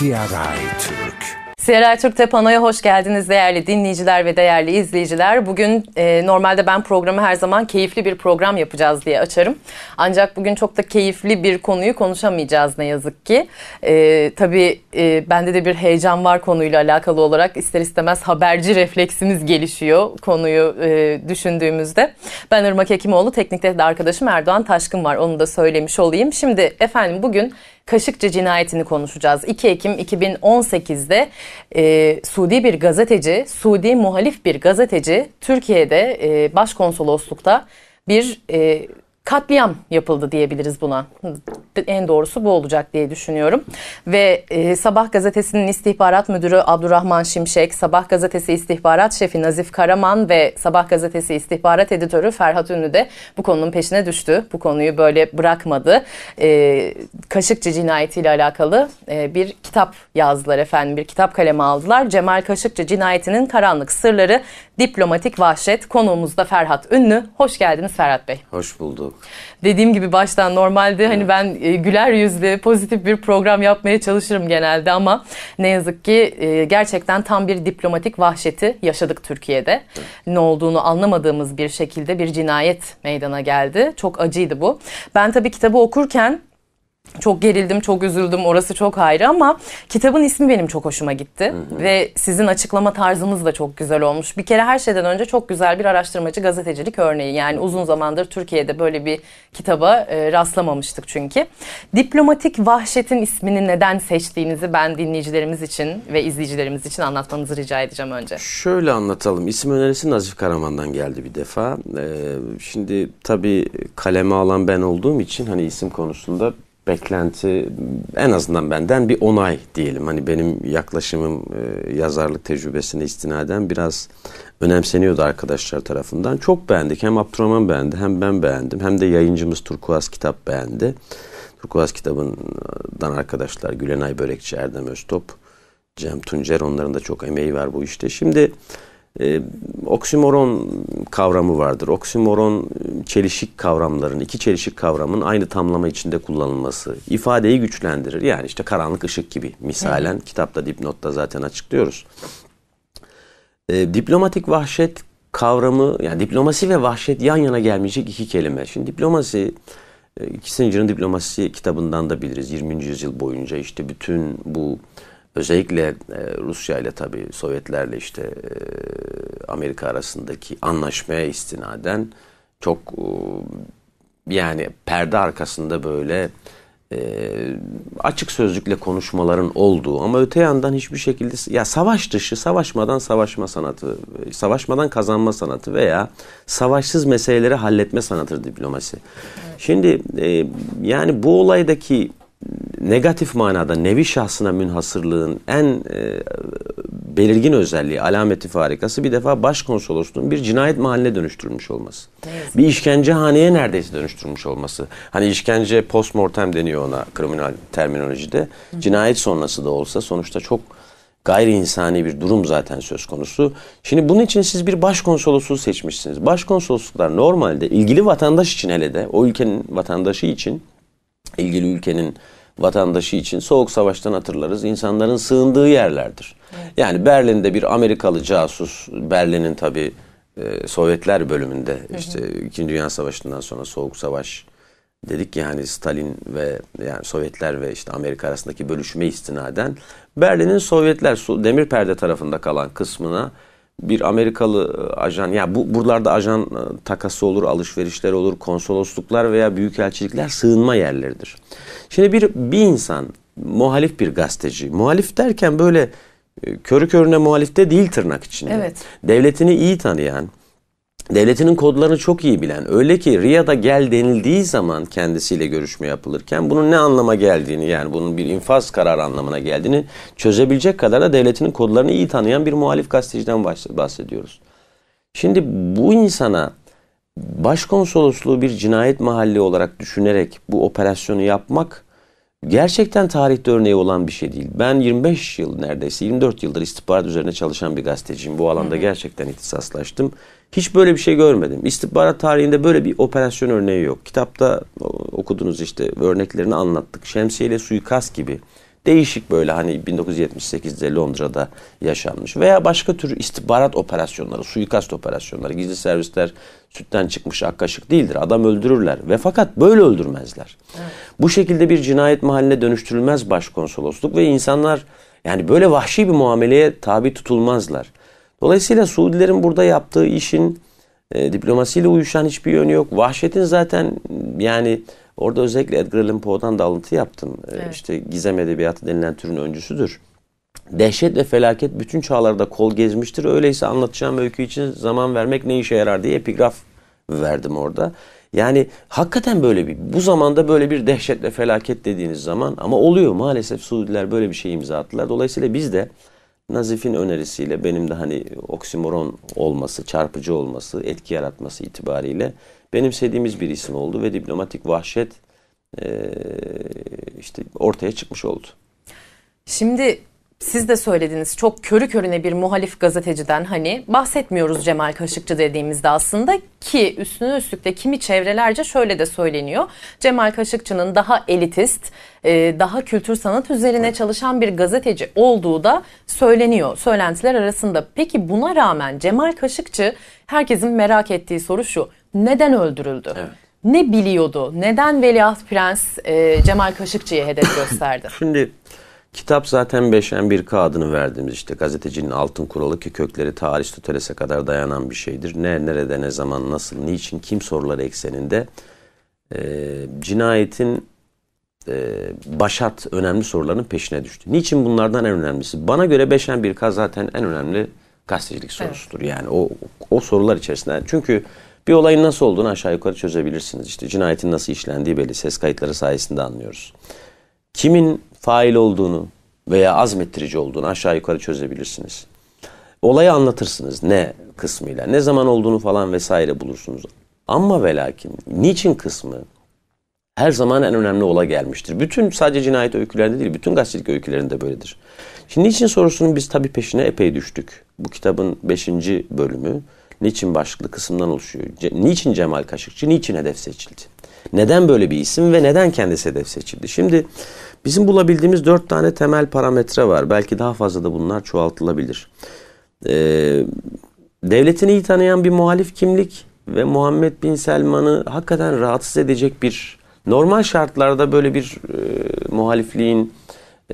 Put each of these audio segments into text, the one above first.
CRI Türk. CRI Türk'te panoya hoş geldiniz değerli dinleyiciler ve değerli izleyiciler. Bugün e, normalde ben programı her zaman keyifli bir program yapacağız diye açarım. Ancak bugün çok da keyifli bir konuyu konuşamayacağız ne yazık ki. E, tabii e, bende de bir heyecan var konuyla alakalı olarak. İster istemez haberci refleksimiz gelişiyor konuyu e, düşündüğümüzde. Ben Irmak Hekimoğlu, teknikte de arkadaşım Erdoğan Taşkın var. Onu da söylemiş olayım. Şimdi efendim bugün Kaşıkçı cinayetini konuşacağız. 2 Ekim 2018'de e, Suudi bir gazeteci, Suudi muhalif bir gazeteci Türkiye'de e, başkonsoloslukta bir e, katliam yapıldı diyebiliriz buna. En doğrusu bu olacak diye düşünüyorum. Ve e, Sabah gazetesinin istihbarat müdürü Abdurrahman Şimşek, Sabah gazetesi istihbarat şefi Nazif Karaman ve Sabah gazetesi istihbarat editörü Ferhat Ünlü de bu konunun peşine düştü. Bu konuyu böyle bırakmadı. E, Kaşıkçı cinayetiyle alakalı e, bir kitap yazdılar efendim. Bir kitap kaleme aldılar. Cemal Kaşıkçı cinayetinin karanlık sırları diplomatik vahşet. Konuğumuz da Ferhat Ünlü. Hoş geldiniz Ferhat Bey. Hoş bulduk. Dediğim gibi baştan normalde hani ben e, güler yüzlü pozitif bir program yapmaya çalışırım genelde ama ne yazık ki e, gerçekten tam bir diplomatik vahşeti yaşadık Türkiye'de. Ne olduğunu anlamadığımız bir şekilde bir cinayet meydana geldi. Çok acıydı bu. Ben tabii kitabı okurken çok gerildim, çok üzüldüm. Orası çok ayrı ama kitabın ismi benim çok hoşuma gitti. Hı hı. Ve sizin açıklama tarzınız da çok güzel olmuş. Bir kere her şeyden önce çok güzel bir araştırmacı gazetecilik örneği. Yani uzun zamandır Türkiye'de böyle bir kitaba e, rastlamamıştık çünkü. Diplomatik Vahşet'in ismini neden seçtiğinizi ben dinleyicilerimiz için ve izleyicilerimiz için anlatmanızı rica edeceğim önce. Şöyle anlatalım. İsim önerisi Nazif Karaman'dan geldi bir defa. Ee, şimdi tabii kaleme alan ben olduğum için hani isim konusunda beklenti en azından benden bir onay diyelim. Hani benim yaklaşımım e, yazarlık tecrübesine istinaden biraz önemseniyordu arkadaşlar tarafından. Çok beğendik. Hem Abdurrahman beğendi hem ben beğendim. Hem de yayıncımız Turkuaz Kitap beğendi. Turkuaz Kitabı'ndan arkadaşlar Gülenay Börekçi, Erdem Öztop, Cem Tuncer onların da çok emeği var bu işte. Şimdi e, oksimoron kavramı vardır. Oksimoron e, çelişik kavramların, iki çelişik kavramın aynı tamlama içinde kullanılması ifadeyi güçlendirir. Yani işte karanlık ışık gibi misalen evet. kitapta dipnotta zaten açıklıyoruz. E, diplomatik vahşet kavramı yani diplomasi ve vahşet yan yana gelmeyecek iki kelime. Şimdi diplomasi e, Kissinger'ın diplomasi kitabından da biliriz. 20. yüzyıl boyunca işte bütün bu özellikle e, Rusya ile tabi Sovyetlerle işte e, Amerika arasındaki anlaşmaya istinaden çok e, yani perde arkasında böyle e, açık sözlükle konuşmaların olduğu ama öte yandan hiçbir şekilde ya savaş dışı savaşmadan savaşma sanatı, savaşmadan kazanma sanatı veya savaşsız meseleleri halletme sanatı diplomasi. Evet. Şimdi e, yani bu olaydaki negatif manada nevi şahsına münhasırlığın en e, belirgin özelliği, alameti farikası bir defa başkonsolosluğun bir cinayet mahalline dönüştürülmüş olması. Evet. Bir işkencehaneye neredeyse dönüştürmüş olması. Hani işkence postmortem deniyor ona kriminal terminolojide. Hı. Cinayet sonrası da olsa sonuçta çok gayri insani bir durum zaten söz konusu. Şimdi bunun için siz bir başkonsolosluğu seçmişsiniz. Başkonsolosluklar normalde ilgili vatandaş için hele de o ülkenin vatandaşı için ilgili ülkenin vatandaşı için soğuk savaştan hatırlarız. insanların sığındığı yerlerdir. Evet. Yani Berlin'de bir Amerikalı casus, Berlin'in tabi e, Sovyetler bölümünde hı hı. işte İkinci Dünya Savaşı'ndan sonra soğuk savaş dedik ki hani Stalin ve yani Sovyetler ve işte Amerika arasındaki bölüşme istinaden Berlin'in Sovyetler demir perde tarafında kalan kısmına bir Amerikalı e, ajan ya bu buralarda ajan e, takası olur, alışverişler olur, konsolosluklar veya büyükelçilikler sığınma yerleridir. Şimdi bir bir insan muhalif bir gazeteci. Muhalif derken böyle e, körü körüne muhalifte de değil tırnak içinde. Evet. Devletini iyi tanıyan, devletinin kodlarını çok iyi bilen, öyle ki Riyad'a gel denildiği zaman kendisiyle görüşme yapılırken bunun ne anlama geldiğini yani bunun bir infaz kararı anlamına geldiğini çözebilecek kadar da devletinin kodlarını iyi tanıyan bir muhalif gazeteciden bahsediyoruz. Şimdi bu insana başkonsolosluğu bir cinayet mahalli olarak düşünerek bu operasyonu yapmak gerçekten tarihte örneği olan bir şey değil. Ben 25 yıl neredeyse 24 yıldır istihbarat üzerine çalışan bir gazeteciyim. Bu alanda Hı-hı. gerçekten ihtisaslaştım. Hiç böyle bir şey görmedim. İstihbarat tarihinde böyle bir operasyon örneği yok. Kitapta okudunuz işte örneklerini anlattık. Şemsiye ile suikast gibi Değişik böyle hani 1978'de Londra'da yaşanmış veya başka tür istihbarat operasyonları, suikast operasyonları, gizli servisler sütten çıkmış ak kaşık değildir. Adam öldürürler ve fakat böyle öldürmezler. Evet. Bu şekilde bir cinayet mahalline dönüştürülmez başkonsolosluk ve insanlar yani böyle vahşi bir muameleye tabi tutulmazlar. Dolayısıyla Suudilerin burada yaptığı işin e, diplomasiyle uyuşan hiçbir yönü yok. Vahşetin zaten yani Orada özellikle Edgar Allan Poe'dan da alıntı yaptım. Ee, evet. İşte gizem edebiyatı denilen türün öncüsüdür. Dehşet ve felaket bütün çağlarda kol gezmiştir. Öyleyse anlatacağım öykü için zaman vermek ne işe yarar diye epigraf verdim orada. Yani hakikaten böyle bir, bu zamanda böyle bir dehşet ve felaket dediğiniz zaman ama oluyor maalesef Suudiler böyle bir şey imza attılar. Dolayısıyla biz de Nazif'in önerisiyle benim de hani oksimoron olması, çarpıcı olması, etki yaratması itibariyle benimsediğimiz bir isim oldu ve diplomatik vahşet e, işte ortaya çıkmış oldu. Şimdi siz de söylediniz çok körü körüne bir muhalif gazeteciden hani bahsetmiyoruz Cemal Kaşıkçı dediğimizde aslında ki üstüne üstlük de kimi çevrelerce şöyle de söyleniyor. Cemal Kaşıkçı'nın daha elitist, e, daha kültür sanat üzerine çalışan bir gazeteci olduğu da söyleniyor söylentiler arasında. Peki buna rağmen Cemal Kaşıkçı herkesin merak ettiği soru şu. Neden öldürüldü? Evet ne biliyordu? Neden Veliaht Prens e, Cemal Kaşıkçı'ya hedef gösterdi? Şimdi Kitap zaten beşen bir adını verdiğimiz işte gazetecinin altın kuralı ki kökleri tarih Aristoteles'e kadar dayanan bir şeydir. Ne, nerede, ne zaman, nasıl, niçin, kim soruları ekseninde e, cinayetin e, başat önemli soruların peşine düştü. Niçin bunlardan en önemlisi? Bana göre beşen bir zaten en önemli gazetecilik sorusudur. Evet. Yani o, o sorular içerisinde. Çünkü bir olayın nasıl olduğunu aşağı yukarı çözebilirsiniz. İşte cinayetin nasıl işlendiği belli. Ses kayıtları sayesinde anlıyoruz kimin fail olduğunu veya azmettirici olduğunu aşağı yukarı çözebilirsiniz. Olayı anlatırsınız ne kısmıyla, ne zaman olduğunu falan vesaire bulursunuz. Ama ve lakin niçin kısmı her zaman en önemli ola gelmiştir. Bütün sadece cinayet öykülerinde değil, bütün gazetecilik öykülerinde böyledir. Şimdi niçin sorusunun biz tabii peşine epey düştük. Bu kitabın beşinci bölümü niçin başlıklı kısımdan oluşuyor. niçin Cemal Kaşıkçı, niçin hedef seçildi? Neden böyle bir isim ve neden kendisi hedef seçildi? Şimdi bizim bulabildiğimiz dört tane temel parametre var. Belki daha fazla da bunlar çoğaltılabilir. Ee, devletini iyi tanıyan bir muhalif kimlik ve Muhammed Bin Selman'ı hakikaten rahatsız edecek bir normal şartlarda böyle bir e, muhalifliğin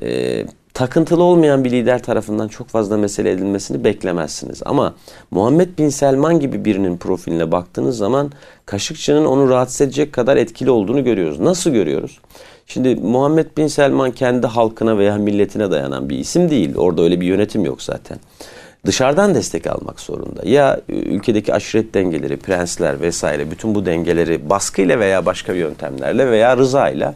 e, takıntılı olmayan bir lider tarafından çok fazla mesele edilmesini beklemezsiniz. Ama Muhammed Bin Selman gibi birinin profiline baktığınız zaman Kaşıkçı'nın onu rahatsız edecek kadar etkili olduğunu görüyoruz. Nasıl görüyoruz? Şimdi Muhammed Bin Selman kendi halkına veya milletine dayanan bir isim değil. Orada öyle bir yönetim yok zaten. Dışarıdan destek almak zorunda. Ya ülkedeki aşiret dengeleri, prensler vesaire bütün bu dengeleri baskıyla veya başka yöntemlerle veya rızayla ile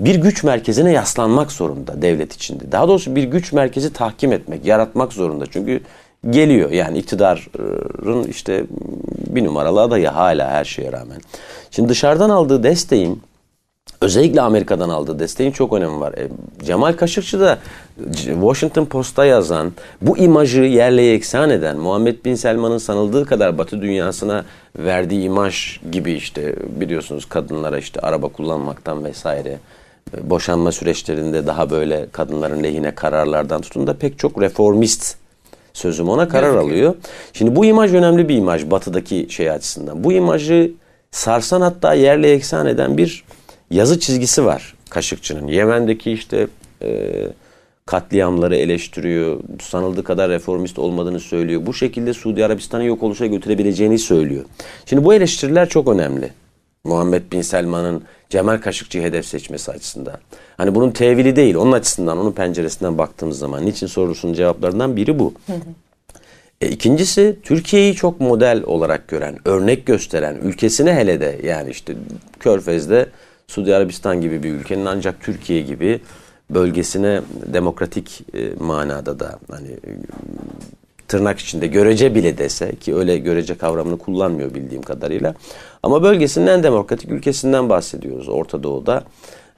bir güç merkezine yaslanmak zorunda devlet içinde. Daha doğrusu bir güç merkezi tahkim etmek, yaratmak zorunda. Çünkü geliyor yani iktidarın işte bir numaralı adayı hala her şeye rağmen. Şimdi dışarıdan aldığı desteğin özellikle Amerika'dan aldığı desteğin çok önemi var. E, Cemal Kaşıkçı da Washington Post'a yazan, bu imajı yerle yeksan eden, Muhammed Bin Selman'ın sanıldığı kadar Batı dünyasına verdiği imaj gibi işte biliyorsunuz kadınlara işte araba kullanmaktan vesaire e, boşanma süreçlerinde daha böyle kadınların lehine kararlardan tutun da pek çok reformist sözüm ona karar alıyor. Şimdi bu imaj önemli bir imaj batıdaki şey açısından. Bu imajı sarsan hatta yerle eksan eden bir yazı çizgisi var Kaşıkçı'nın. Yemen'deki işte e, katliamları eleştiriyor. Sanıldığı kadar reformist olmadığını söylüyor. Bu şekilde Suudi Arabistan'ı yok oluşa götürebileceğini söylüyor. Şimdi bu eleştiriler çok önemli. Muhammed Bin Selman'ın Cemal Kaşıkçı hedef seçmesi açısından. Hani bunun tevili değil. Onun açısından, onun penceresinden baktığımız zaman. Niçin sorusunun cevaplarından biri bu. Hı E, ikincisi Türkiye'yi çok model olarak gören, örnek gösteren, ülkesine hele de yani işte Körfez'de Suudi Arabistan gibi bir ülkenin ancak Türkiye gibi bölgesine demokratik e, manada da hani e, tırnak içinde görece bile dese ki öyle görece kavramını kullanmıyor bildiğim kadarıyla ama bölgesinden demokratik ülkesinden bahsediyoruz Orta Doğu'da.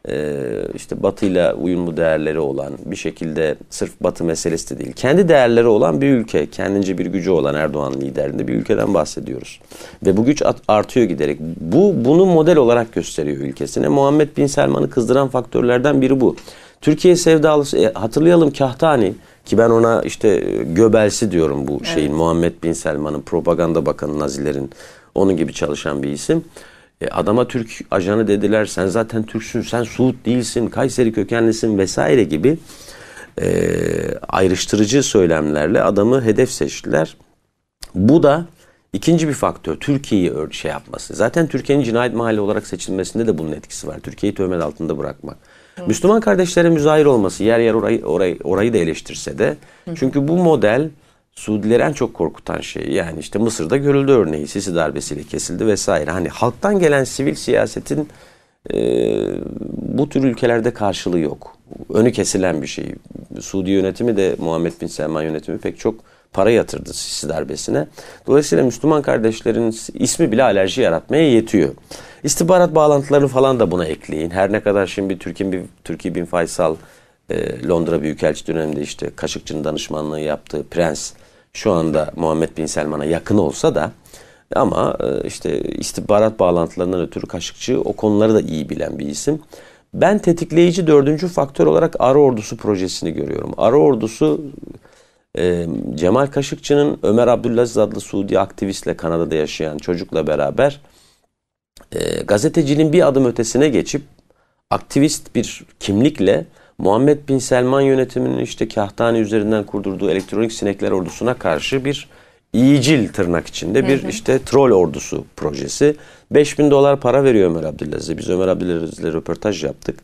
Ee, işte batıyla uyumlu değerleri olan bir şekilde sırf batı meselesi de değil. Kendi değerleri olan bir ülke, kendince bir gücü olan Erdoğan liderinde bir ülkeden bahsediyoruz. Ve bu güç artıyor giderek. Bu bunu model olarak gösteriyor ülkesine. Muhammed Bin Selman'ı kızdıran faktörlerden biri bu. Türkiye sevdalısı e, hatırlayalım Kahtani ki ben ona işte e, göbelsi diyorum bu şeyin evet. Muhammed Bin Selman'ın propaganda bakanı Nazilerin onun gibi çalışan bir isim. E, adama Türk ajanı dediler. Sen zaten Türksün, sen Suud değilsin, Kayseri kökenlisin vesaire gibi e, ayrıştırıcı söylemlerle adamı hedef seçtiler. Bu da ikinci bir faktör. Türkiye'yi şey yapması. Zaten Türkiye'nin cinayet mahalli olarak seçilmesinde de bunun etkisi var. Türkiye'yi töhmet altında bırakmak. Evet. Müslüman kardeşlere müzahir olması yer yer orayı, orayı, orayı da eleştirse de. Hı. Çünkü bu model Suudileri en çok korkutan şey yani işte Mısır'da görüldü örneği Sisi darbesiyle kesildi vesaire. Hani halktan gelen sivil siyasetin e, bu tür ülkelerde karşılığı yok. Önü kesilen bir şey. Suudi yönetimi de Muhammed Bin Selman yönetimi pek çok para yatırdı Sisi darbesine. Dolayısıyla Müslüman kardeşlerin ismi bile alerji yaratmaya yetiyor. İstihbarat bağlantılarını falan da buna ekleyin. Her ne kadar şimdi Türkiye bir Türkiye bin Faysal e, Londra Büyükelçi döneminde işte Kaşıkçı'nın danışmanlığı yaptığı Prens şu anda Muhammed Bin Selman'a yakın olsa da ama e, işte istihbarat bağlantılarından ötürü Kaşıkçı o konuları da iyi bilen bir isim. Ben tetikleyici dördüncü faktör olarak Ara Ordusu projesini görüyorum. Ara Ordusu e, Cemal Kaşıkçı'nın Ömer Abdülaziz adlı Suudi aktivistle Kanada'da yaşayan çocukla beraber e, bir adım ötesine geçip aktivist bir kimlikle Muhammed Bin Selman yönetiminin işte Kahtani üzerinden kurdurduğu elektronik sinekler ordusuna karşı bir iyicil tırnak içinde bir hı hı. işte troll ordusu projesi. 5000 dolar para veriyor Ömer Abdülaziz'e. Biz Ömer Abdülaziz'le röportaj yaptık.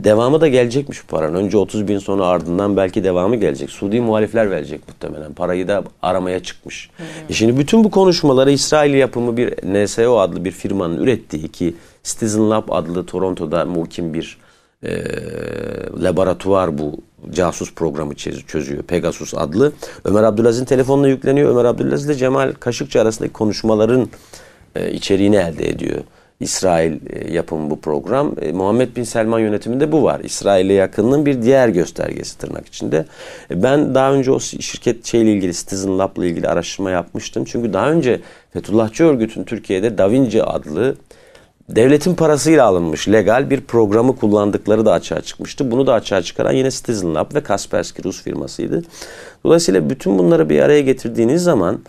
Devamı da gelecekmiş bu paranın. Önce 30 bin sonra ardından belki devamı gelecek. Suudi muhalifler verecek muhtemelen. Parayı da aramaya çıkmış. Hı hı. E şimdi bütün bu konuşmaları İsrail yapımı bir NSO adlı bir firmanın ürettiği ki Citizen Lab adlı Toronto'da muhkim bir e, laboratuvar bu casus programı çözüyor. Pegasus adlı. Ömer Abdülaziz'in telefonla yükleniyor. Ömer Abdülaziz ile Cemal Kaşıkçı arasındaki konuşmaların e, içeriğini elde ediyor. İsrail e, yapımı bu program. E, Muhammed Bin Selman yönetiminde bu var. İsrail'e yakınlığın bir diğer göstergesi tırnak içinde. E, ben daha önce o şirket şeyle ilgili Citizen Lab'la ilgili araştırma yapmıştım. Çünkü daha önce Fethullahçı örgütün Türkiye'de Davinci adlı devletin parasıyla alınmış legal bir programı kullandıkları da açığa çıkmıştı. Bunu da açığa çıkaran yine Citizen Lab ve Kaspersky Rus firmasıydı. Dolayısıyla bütün bunları bir araya getirdiğiniz zaman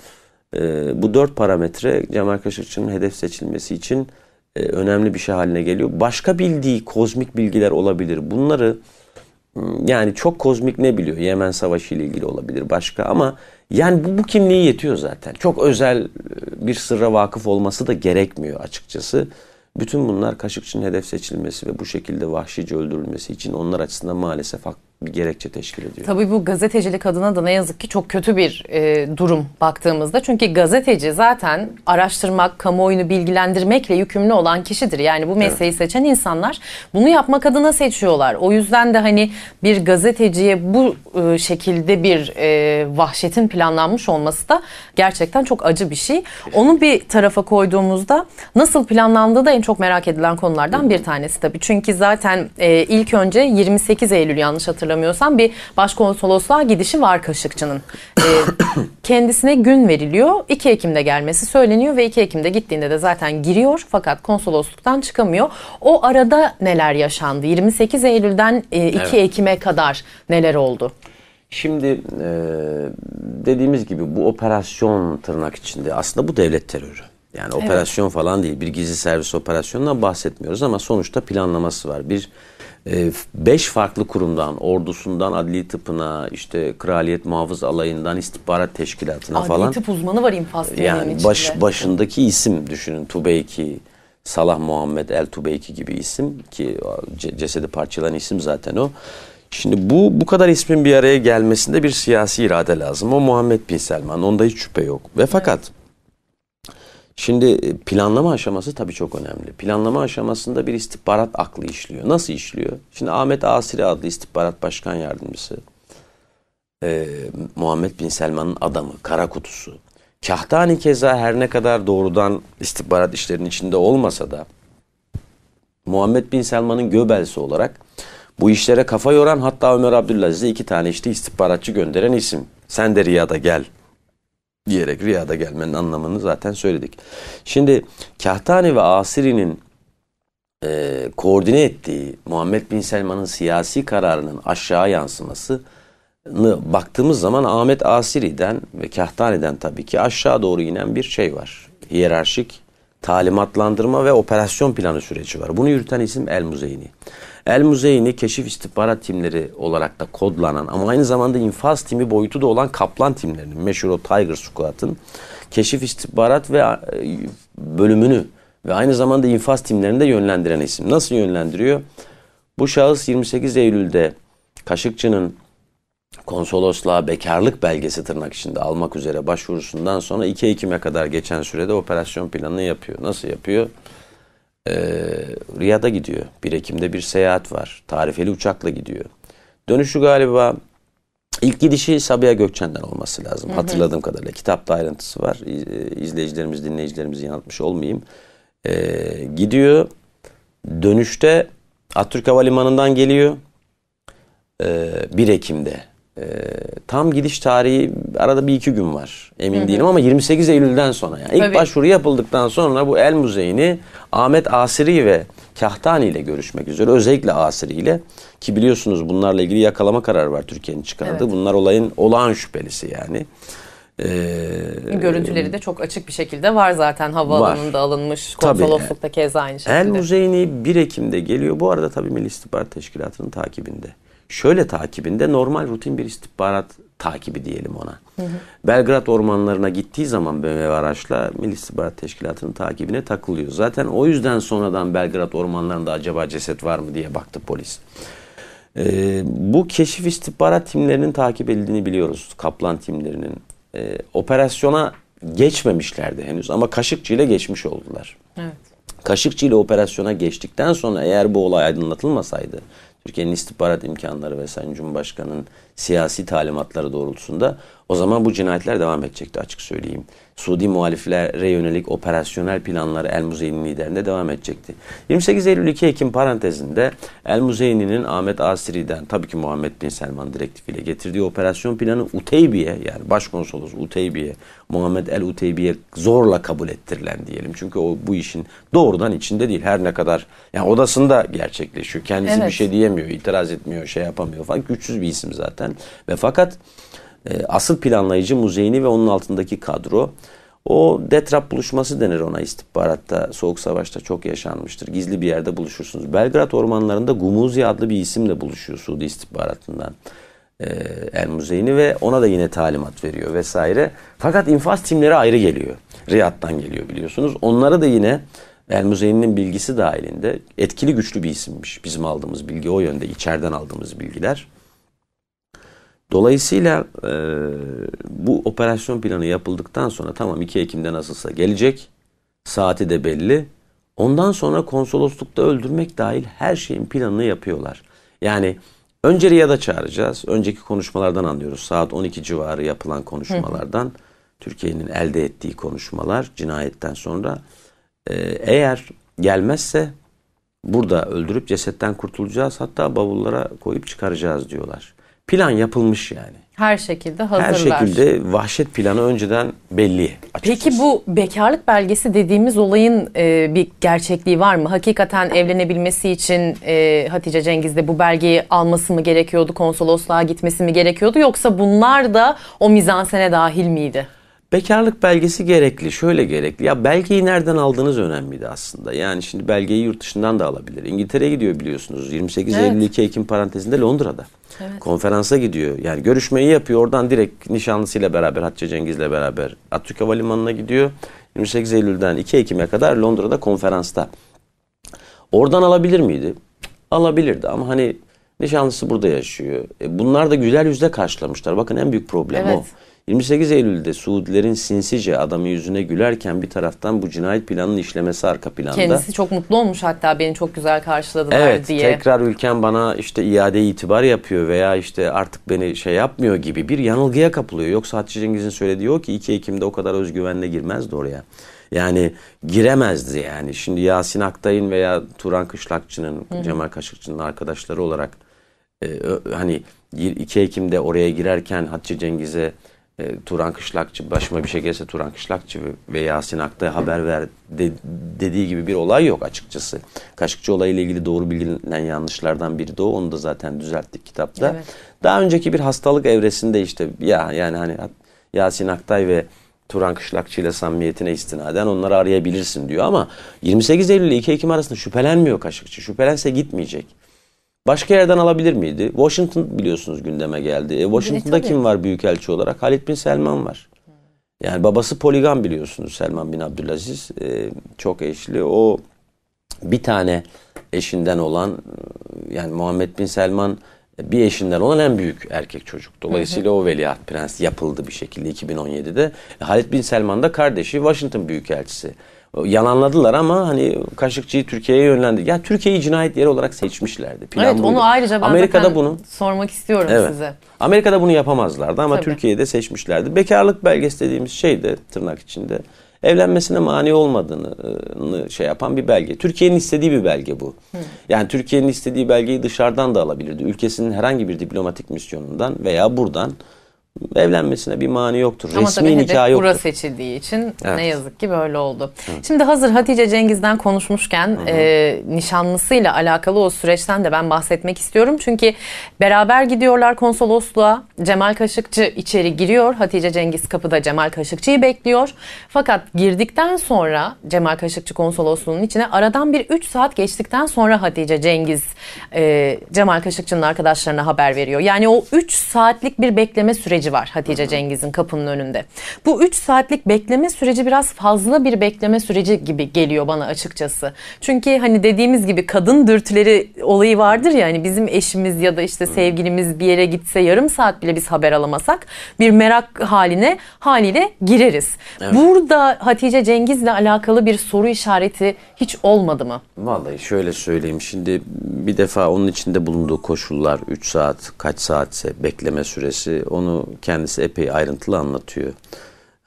e, bu dört parametre Cemal Kaşıkçı'nın hedef seçilmesi için e, önemli bir şey haline geliyor. Başka bildiği kozmik bilgiler olabilir. Bunları yani çok kozmik ne biliyor? Yemen Savaşı ile ilgili olabilir başka ama yani bu, bu kimliği yetiyor zaten. Çok özel e, bir sırra vakıf olması da gerekmiyor açıkçası. Bütün bunlar Kaşıkçı'nın hedef seçilmesi ve bu şekilde vahşice öldürülmesi için onlar açısından maalesef gerekçe teşkil ediyor. Tabii bu gazetecilik adına da ne yazık ki çok kötü bir e, durum baktığımızda. Çünkü gazeteci zaten araştırmak, kamuoyunu bilgilendirmekle yükümlü olan kişidir. Yani bu mesleği evet. seçen insanlar bunu yapmak adına seçiyorlar. O yüzden de hani bir gazeteciye bu e, şekilde bir e, vahşetin planlanmış olması da gerçekten çok acı bir şey. Onu bir tarafa koyduğumuzda nasıl planlandığı da en çok merak edilen konulardan bir tanesi tabii. Çünkü zaten e, ilk önce 28 Eylül yanlış hatırlamıyorum hatırlamıyorsam bir başkonsolosluğa gidişi var Kaşıkçı'nın. E, kendisine gün veriliyor. 2 Ekim'de gelmesi söyleniyor ve 2 Ekim'de gittiğinde de zaten giriyor fakat konsolosluktan çıkamıyor. O arada neler yaşandı? 28 Eylül'den 2 e, evet. Ekim'e kadar neler oldu? Şimdi e, dediğimiz gibi bu operasyon tırnak içinde aslında bu devlet terörü. Yani evet. operasyon falan değil bir gizli servis operasyonundan bahsetmiyoruz ama sonuçta planlaması var. Bir e, beş farklı kurumdan, ordusundan, adli tıpına, işte kraliyet muhafız alayından, istihbarat teşkilatına adli falan. Adli tıp uzmanı var infaz Yani baş, içinde. başındaki isim düşünün. Tubeyki, Salah Muhammed El Tubeyki gibi isim ki cesedi parçalan isim zaten o. Şimdi bu bu kadar ismin bir araya gelmesinde bir siyasi irade lazım. O Muhammed Bin Selman. Onda hiç şüphe yok. Ve fakat evet. Şimdi e, planlama aşaması tabii çok önemli. Planlama aşamasında bir istihbarat aklı işliyor. Nasıl işliyor? Şimdi Ahmet Asiri adlı istihbarat başkan yardımcısı, e, Muhammed Bin Selman'ın adamı, kara kutusu. Kahtani keza her ne kadar doğrudan istihbarat işlerinin içinde olmasa da Muhammed Bin Selman'ın göbelsi olarak bu işlere kafa yoran hatta Ömer Abdülaziz'e iki tane işte istihbaratçı gönderen isim. Sen de Riyad'a gel diyerek rüyada gelmenin anlamını zaten söyledik. Şimdi Kahtani ve Asiri'nin e, koordine ettiği Muhammed Bin Selman'ın siyasi kararının aşağı yansıması baktığımız zaman Ahmet Asiri'den ve Kahtani'den tabii ki aşağı doğru inen bir şey var. Hiyerarşik talimatlandırma ve operasyon planı süreci var. Bunu yürüten isim El Muzeyni. El Muzeyni keşif istihbarat timleri olarak da kodlanan ama aynı zamanda infaz timi boyutu da olan Kaplan timlerinin meşhur o Tiger Squad'ın keşif istihbarat ve e, bölümünü ve aynı zamanda infaz timlerini de yönlendiren isim. Nasıl yönlendiriyor? Bu şahıs 28 Eylül'de Kaşıkçı'nın konsolosluğa bekarlık belgesi tırnak içinde almak üzere başvurusundan sonra 2 Ekim'e kadar geçen sürede operasyon planını yapıyor. Nasıl yapıyor? Ee, Riyad'a gidiyor. 1 Ekim'de bir seyahat var. Tarifeli uçakla gidiyor. Dönüşü galiba ilk gidişi Sabiha Gökçen'den olması lazım. Hı hı. Hatırladığım kadarıyla. Kitapta ayrıntısı var. E, izleyicilerimiz, dinleyicilerimizi yanıltmış olmayayım. Ee, gidiyor. Dönüşte Atatürk Havalimanı'ndan geliyor. Ee, 1 Ekim'de e, tam gidiş tarihi arada bir iki gün var. Emin hı hı. değilim ama 28 Eylül'den sonra yani. İlk başvuru yapıldıktan sonra bu el muzeyini Ahmet Asiri ve Kahtani ile görüşmek üzere özellikle Asiri ile ki biliyorsunuz bunlarla ilgili yakalama kararı var Türkiye'nin çıkardığı. Evet. Bunlar olayın olağan şüphelisi yani. Ee, Görüntüleri de çok açık bir şekilde var zaten havaalanında var. alınmış konsoloslukta keza aynı şekilde. El Muzeyni 1 Ekim'de geliyor. Bu arada tabii Milli İstihbarat Teşkilatı'nın takibinde şöyle takibinde normal rutin bir istihbarat takibi diyelim ona. Hı hı. Belgrad ormanlarına gittiği zaman BMW araçla Milli İstihbarat Teşkilatı'nın takibine takılıyor. Zaten o yüzden sonradan Belgrad ormanlarında acaba ceset var mı diye baktı polis. Ee, bu keşif istihbarat timlerinin takip edildiğini biliyoruz. Kaplan timlerinin. Ee, operasyona geçmemişlerdi henüz ama kaşıkçıyla geçmiş oldular. Evet. Kaşıkçı ile operasyona geçtikten sonra eğer bu olay aydınlatılmasaydı Türkiye'nin istihbarat imkanları ve Sayın Cumhurbaşkanı'nın siyasi talimatları doğrultusunda o zaman bu cinayetler devam edecekti açık söyleyeyim. Suudi muhaliflere yönelik operasyonel planları El Muzeyni'nin liderinde devam edecekti. 28 Eylül 2 Ekim parantezinde El Muzeyni'nin Ahmet Asiri'den tabii ki Muhammed Bin Selman direktifiyle getirdiği operasyon planı Uteybiye yani başkonsolos Uteybiye Muhammed El Uteybiye zorla kabul ettirilen diyelim. Çünkü o bu işin doğrudan içinde değil her ne kadar yani odasında gerçekleşiyor. Kendisi evet. bir şey diyemiyor, itiraz etmiyor, şey yapamıyor falan. Güçsüz bir isim zaten ve fakat e, asıl planlayıcı Muzeyni ve onun altındaki kadro. O Detrap buluşması denir ona istihbaratta, Soğuk Savaş'ta çok yaşanmıştır. Gizli bir yerde buluşursunuz. Belgrad ormanlarında Gumuzi adlı bir isimle buluşuyor Suudi istihbaratından e, El Muzeyni ve ona da yine talimat veriyor vesaire. Fakat infaz timleri ayrı geliyor. Riyad'dan geliyor biliyorsunuz. Onlara da yine El Muzeyni'nin bilgisi dahilinde etkili güçlü bir isimmiş. Bizim aldığımız bilgi o yönde, içeriden aldığımız bilgiler. Dolayısıyla e, bu operasyon planı yapıldıktan sonra tamam 2 Ekim'de nasılsa gelecek. Saati de belli. Ondan sonra konsoloslukta öldürmek dahil her şeyin planını yapıyorlar. Yani önce Riyad'a çağıracağız. Önceki konuşmalardan anlıyoruz. Saat 12 civarı yapılan konuşmalardan. Türkiye'nin elde ettiği konuşmalar cinayetten sonra. E, eğer gelmezse burada öldürüp cesetten kurtulacağız. Hatta bavullara koyup çıkaracağız diyorlar. Plan yapılmış yani. Her şekilde hazırlar. Her şekilde vahşet planı önceden belli. Açıkçası. Peki bu bekarlık belgesi dediğimiz olayın e, bir gerçekliği var mı? Hakikaten evlenebilmesi için e, Hatice Cengiz de bu belgeyi alması mı gerekiyordu? Konsolosluğa gitmesi mi gerekiyordu? Yoksa bunlar da o mizansene dahil miydi? Bekarlık belgesi gerekli. Şöyle gerekli. Ya belgeyi nereden aldığınız önemliydi aslında. Yani şimdi belgeyi yurt dışından da alabilir. İngiltere'ye gidiyor biliyorsunuz. 28 evet. Eylül 2 Ekim parantezinde Londra'da. Evet. Konferansa gidiyor. Yani görüşmeyi yapıyor. Oradan direkt nişanlısıyla beraber Hatice Cengiz'le beraber Atatürk Havalimanı'na gidiyor. 28 Eylül'den 2 Ekim'e kadar Londra'da konferansta. Oradan alabilir miydi? Alabilirdi ama hani Nişanlısı burada yaşıyor. E bunlar da güler yüzle karşılamışlar. Bakın en büyük problem evet. o. 28 Eylül'de Suudilerin sinsice adamı yüzüne gülerken bir taraftan bu cinayet planının işlemesi arka planda. Kendisi çok mutlu olmuş hatta beni çok güzel karşıladılar evet, diye. Evet tekrar ülken bana işte iade itibar yapıyor veya işte artık beni şey yapmıyor gibi bir yanılgıya kapılıyor. Yoksa Hatice Cengiz'in söylediği o ki 2 Ekim'de o kadar özgüvenle girmezdi oraya. Yani giremezdi yani. Şimdi Yasin Aktay'ın veya Turan Kışlakçı'nın, Cemal Kaşıkçı'nın arkadaşları olarak ee, hani 2 Ekim'de oraya girerken Hatice Cengiz'e e, Turan Kışlakçı başıma bir şey gelse Turan Kışlakçı ve Yasin Aktay haber ver de, dediği gibi bir olay yok açıkçası. Kaşıkçı olayıyla ilgili doğru bilinen yanlışlardan biri de o. Onu da zaten düzelttik kitapta. Evet. Daha önceki bir hastalık evresinde işte ya yani hani Yasin Aktay ve Turan Kışlakçı ile samimiyetine istinaden onları arayabilirsin diyor ama 28 Eylül ile 2 Ekim arasında şüphelenmiyor Kaşıkçı. Şüphelense gitmeyecek. Başka yerden alabilir miydi? Washington biliyorsunuz gündeme geldi. E, Washington'da e, kim var büyükelçi olarak? Halit bin Selman var. Yani babası poligam biliyorsunuz Selman bin Abdülaziz. E, çok eşli. O bir tane eşinden olan yani Muhammed bin Selman bir eşinden olan en büyük erkek çocuk. Dolayısıyla hı hı. o veliaht prens yapıldı bir şekilde 2017'de. Halit bin e, Selman da kardeşi Washington Büyükelçisi yalanladılar ama hani Kaşıkçı'yı Türkiye'ye yönlendirdi. Ya Türkiye'yi cinayet yeri olarak seçmişlerdi. Plan evet buydu. onu ayrıca ben Amerika'da bunu sormak istiyorum evet, size. Amerika'da bunu yapamazlardı ama Tabii. Türkiye'de seçmişlerdi. Bekarlık belgesi dediğimiz şey de tırnak içinde evlenmesine mani olmadığını e, şey yapan bir belge. Türkiye'nin istediği bir belge bu. Hı. Yani Türkiye'nin istediği belgeyi dışarıdan da alabilirdi. Ülkesinin herhangi bir diplomatik misyonundan veya buradan evlenmesine bir mani yoktur. Ama Resmi tabii nikah yoktur. Bura seçildiği için evet. ne yazık ki böyle oldu. Evet. Şimdi hazır Hatice Cengiz'den konuşmuşken Hı -hı. e, nişanlısıyla alakalı o süreçten de ben bahsetmek istiyorum. Çünkü beraber gidiyorlar konsolosluğa. Cemal Kaşıkçı içeri giriyor. Hatice Cengiz kapıda Cemal Kaşıkçı'yı bekliyor. Fakat girdikten sonra Cemal Kaşıkçı konsolosluğunun içine aradan bir 3 saat geçtikten sonra Hatice Cengiz e, Cemal Kaşıkçı'nın arkadaşlarına haber veriyor. Yani o 3 saatlik bir bekleme süreci süreci var Hatice Cengiz'in kapının önünde. Bu 3 saatlik bekleme süreci biraz fazla bir bekleme süreci gibi geliyor bana açıkçası. Çünkü hani dediğimiz gibi kadın dürtüleri olayı vardır ya hani bizim eşimiz ya da işte sevgilimiz bir yere gitse yarım saat bile biz haber alamasak bir merak haline haliyle gireriz. Evet. Burada Hatice Cengiz'le alakalı bir soru işareti hiç olmadı mı? Vallahi şöyle söyleyeyim şimdi bir defa onun içinde bulunduğu koşullar 3 saat kaç saatse bekleme süresi onu kendisi epey ayrıntılı anlatıyor.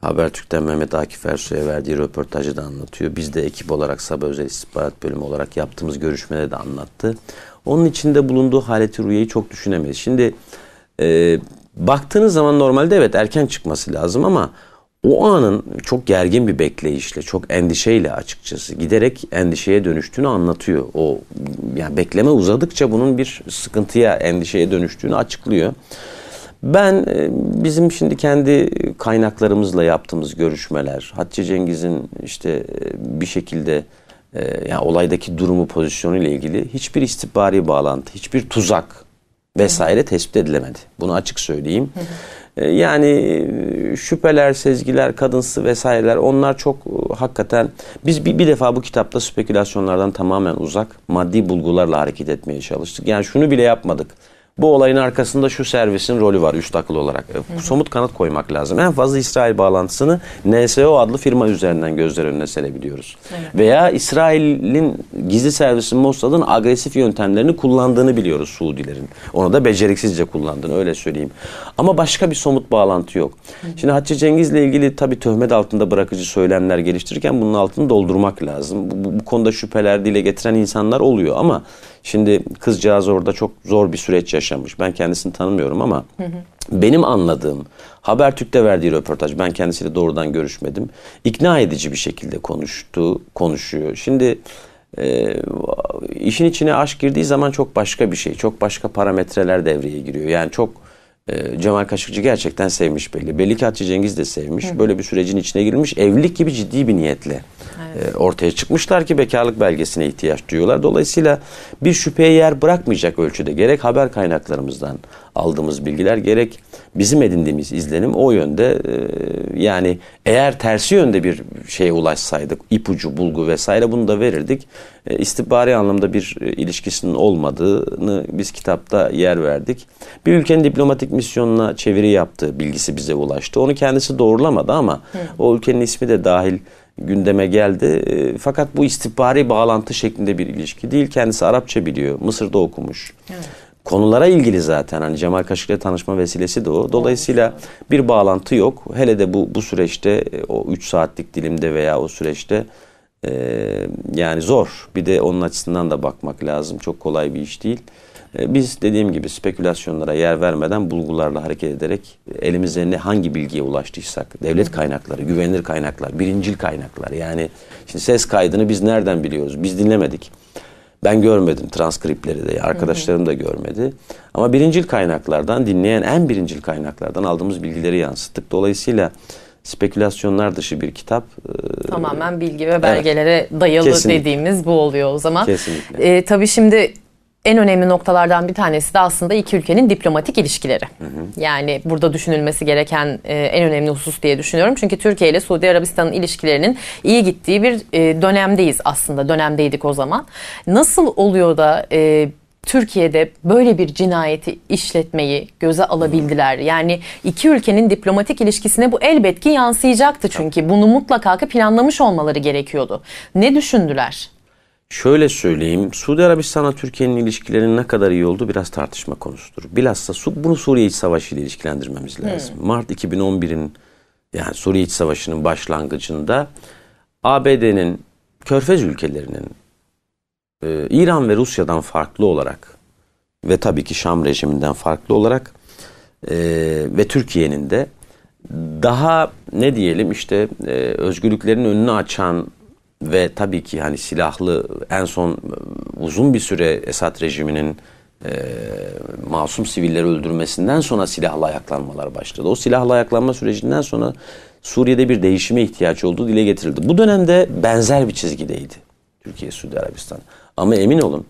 Habertürk'ten Mehmet Akif Ersoy'a verdiği röportajı da anlatıyor. Biz de ekip olarak Sabah Özel İstihbarat Bölümü olarak yaptığımız görüşmede de anlattı. Onun içinde bulunduğu haleti rüyayı çok düşünemeyiz. Şimdi e, baktığınız zaman normalde evet erken çıkması lazım ama o anın çok gergin bir bekleyişle, çok endişeyle açıkçası giderek endişeye dönüştüğünü anlatıyor. O yani bekleme uzadıkça bunun bir sıkıntıya, endişeye dönüştüğünü açıklıyor. Ben e, bizim şimdi kendi kaynaklarımızla yaptığımız görüşmeler, Hatice Cengiz'in işte e, bir şekilde e, yani olaydaki durumu pozisyonu ile ilgili hiçbir istihbari bağlantı, hiçbir tuzak vesaire tespit edilemedi. Bunu açık söyleyeyim. Yani şüpheler, sezgiler, kadınsı vesaireler onlar çok hakikaten biz bir, bir defa bu kitapta spekülasyonlardan tamamen uzak maddi bulgularla hareket etmeye çalıştık. Yani şunu bile yapmadık. Bu olayın arkasında şu servisin rolü var üç takılı olarak. Hı e, hı. Somut kanıt koymak lazım. En fazla İsrail bağlantısını NSO adlı firma üzerinden gözler önüne serebiliyoruz. Evet. Veya İsrail'in gizli servisin Mossad'ın agresif yöntemlerini kullandığını biliyoruz Suudilerin. Onu da beceriksizce kullandığını öyle söyleyeyim. Ama başka bir somut bağlantı yok. Hı hı. Şimdi Hatice Cengiz'le ilgili tabii töhmet altında bırakıcı söylemler geliştirirken bunun altını doldurmak lazım. Bu, bu, bu konuda şüpheler dile getiren insanlar oluyor ama Şimdi kızcağız orada çok zor bir süreç yaşamış. Ben kendisini tanımıyorum ama hı hı. benim anladığım Habertürk'te verdiği röportaj ben kendisiyle doğrudan görüşmedim. İkna edici bir şekilde konuştu, konuşuyor. Şimdi e, işin içine aşk girdiği zaman çok başka bir şey. Çok başka parametreler devreye giriyor. Yani çok ee, Cemal Kaşıkçı gerçekten sevmiş belli. Belli ki Hatice Cengiz de sevmiş. Hı. Böyle bir sürecin içine girilmiş. Evlilik gibi ciddi bir niyetle evet. E, ortaya çıkmışlar ki bekarlık belgesine ihtiyaç duyuyorlar. Dolayısıyla bir şüpheye yer bırakmayacak ölçüde gerek haber kaynaklarımızdan aldığımız bilgiler gerek bizim edindiğimiz izlenim o yönde e, yani eğer tersi yönde bir şeye ulaşsaydık ipucu, bulgu vesaire bunu da verirdik. E, istihbari anlamda bir e, ilişkisinin olmadığını biz kitapta yer verdik. Bir ülkenin diplomatik misyonuna çeviri yaptığı bilgisi bize ulaştı. Onu kendisi doğrulamadı ama Hı. o ülkenin ismi de dahil gündeme geldi. E, fakat bu istihbari bağlantı şeklinde bir ilişki değil. Kendisi Arapça biliyor. Mısır'da okumuş. Evet konulara ilgili zaten hani Cemal Kaşık ile tanışma vesilesi de o. Dolayısıyla bir bağlantı yok. Hele de bu bu süreçte e, o 3 saatlik dilimde veya o süreçte e, yani zor. Bir de onun açısından da bakmak lazım. Çok kolay bir iş değil. E, biz dediğim gibi spekülasyonlara yer vermeden bulgularla hareket ederek elimize ne hangi bilgiye ulaştıysak devlet kaynakları, güvenilir kaynaklar, birincil kaynaklar yani şimdi ses kaydını biz nereden biliyoruz? Biz dinlemedik. Ben görmedim transkripleri de, arkadaşlarım da görmedi. Ama birincil kaynaklardan, dinleyen en birincil kaynaklardan aldığımız bilgileri yansıttık. Dolayısıyla spekülasyonlar dışı bir kitap. E, Tamamen bilgi ve belgelere evet. dayalı Kesinlikle. dediğimiz bu oluyor o zaman. Kesinlikle. Ee, tabii şimdi en önemli noktalardan bir tanesi de aslında iki ülkenin diplomatik ilişkileri. Hı hı. Yani burada düşünülmesi gereken e, en önemli husus diye düşünüyorum. Çünkü Türkiye ile Suudi Arabistan'ın ilişkilerinin iyi gittiği bir e, dönemdeyiz aslında. Dönemdeydik o zaman. Nasıl oluyor da... E, Türkiye'de böyle bir cinayeti işletmeyi göze alabildiler. Yani iki ülkenin diplomatik ilişkisine bu elbet ki yansıyacaktı çünkü bunu mutlaka planlamış olmaları gerekiyordu. Ne düşündüler? Şöyle söyleyeyim, Suudi Arabistan'la Türkiye'nin ilişkilerinin ne kadar iyi olduğu biraz tartışma konusudur. Bilhassa bunu Suriye İç Savaşı ile ilişkilendirmemiz hmm. lazım. Hmm. Mart 2011'in yani Suriye İç Savaşı'nın başlangıcında ABD'nin Körfez ülkelerinin e, İran ve Rusya'dan farklı olarak ve tabii ki Şam rejiminden farklı olarak e, ve Türkiye'nin de daha ne diyelim işte e, özgürlüklerin önünü açan ve tabii ki hani silahlı en son e, uzun bir süre Esad rejiminin e, masum sivilleri öldürmesinden sonra silahlı ayaklanmalar başladı. O silahlı ayaklanma sürecinden sonra Suriye'de bir değişime ihtiyaç olduğu dile getirildi. Bu dönemde benzer bir çizgideydi Türkiye, Suudi Arabistan. Ama emin olun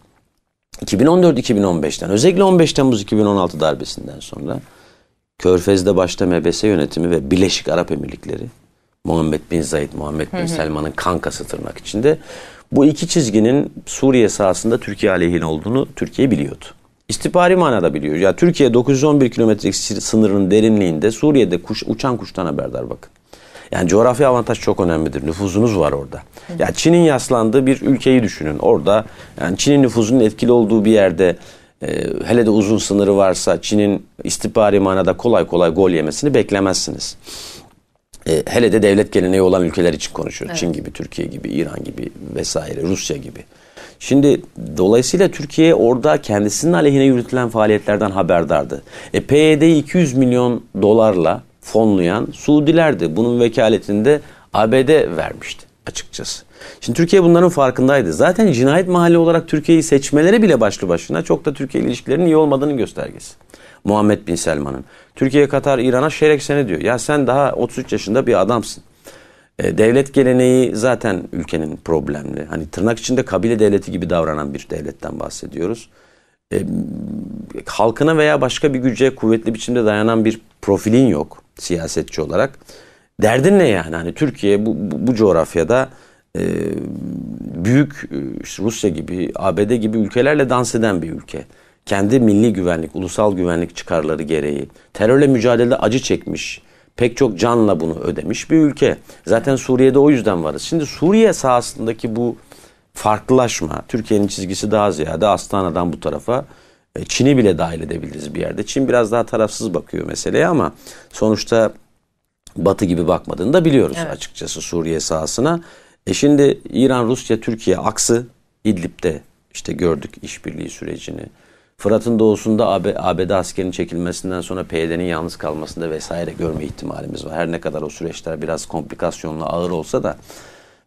2014-2015'ten özellikle 15 Temmuz 2016 darbesinden sonra Körfez'de başta MBS yönetimi ve Birleşik Arap Emirlikleri Muhammed bin Zaid, Muhammed bin Selman'ın kankası tırnak içinde. Bu iki çizginin Suriye sahasında Türkiye aleyhine olduğunu Türkiye biliyordu. İstihbari manada biliyor. Ya Türkiye 911 kilometrelik sınırının derinliğinde Suriye'de kuş, uçan kuştan haberdar bakın. Yani coğrafi avantaj çok önemlidir. Nüfuzunuz var orada. Ya Çin'in yaslandığı bir ülkeyi düşünün. Orada yani Çin'in nüfuzunun etkili olduğu bir yerde e, hele de uzun sınırı varsa Çin'in istihbari manada kolay kolay gol yemesini beklemezsiniz. E, hele de devlet geleneği olan ülkeler için konuşuyor. Evet. Çin gibi, Türkiye gibi, İran gibi vesaire, Rusya gibi. Şimdi dolayısıyla Türkiye orada kendisinin aleyhine yürütülen faaliyetlerden haberdardı. E, PYD'yi 200 milyon dolarla fonlayan Suudilerdi. Bunun vekaletinde ABD vermişti açıkçası. Şimdi Türkiye bunların farkındaydı. Zaten cinayet mahalli olarak Türkiye'yi seçmeleri bile başlı başına çok da Türkiye ilişkilerinin iyi olmadığının göstergesi. Muhammed Bin Selman'ın. Türkiye, Katar, İran'a şerek sene diyor. Ya sen daha 33 yaşında bir adamsın. E, devlet geleneği zaten ülkenin problemli. Hani tırnak içinde kabile devleti gibi davranan bir devletten bahsediyoruz. E, halkına veya başka bir güce kuvvetli biçimde dayanan bir profilin yok siyasetçi olarak. Derdin ne yani? Hani Türkiye bu, bu, bu coğrafyada e, büyük e, işte Rusya gibi, ABD gibi ülkelerle dans eden bir ülke. Kendi milli güvenlik, ulusal güvenlik çıkarları gereği terörle mücadelede acı çekmiş, pek çok canla bunu ödemiş bir ülke. Zaten Suriye'de o yüzden varız. Şimdi Suriye sahasındaki bu farklılaşma, Türkiye'nin çizgisi daha ziyade Astana'dan bu tarafa e, Çin'i bile dahil edebiliriz bir yerde. Çin biraz daha tarafsız bakıyor meseleye ama sonuçta Batı gibi bakmadığını da biliyoruz evet. açıkçası Suriye sahasına. E şimdi İran, Rusya, Türkiye aksı İdlib'de işte gördük işbirliği sürecini. Fırat'ın doğusunda AB, ABD askerinin çekilmesinden sonra PYD'nin yalnız kalmasında vesaire görme ihtimalimiz var. Her ne kadar o süreçler biraz komplikasyonlu ağır olsa da.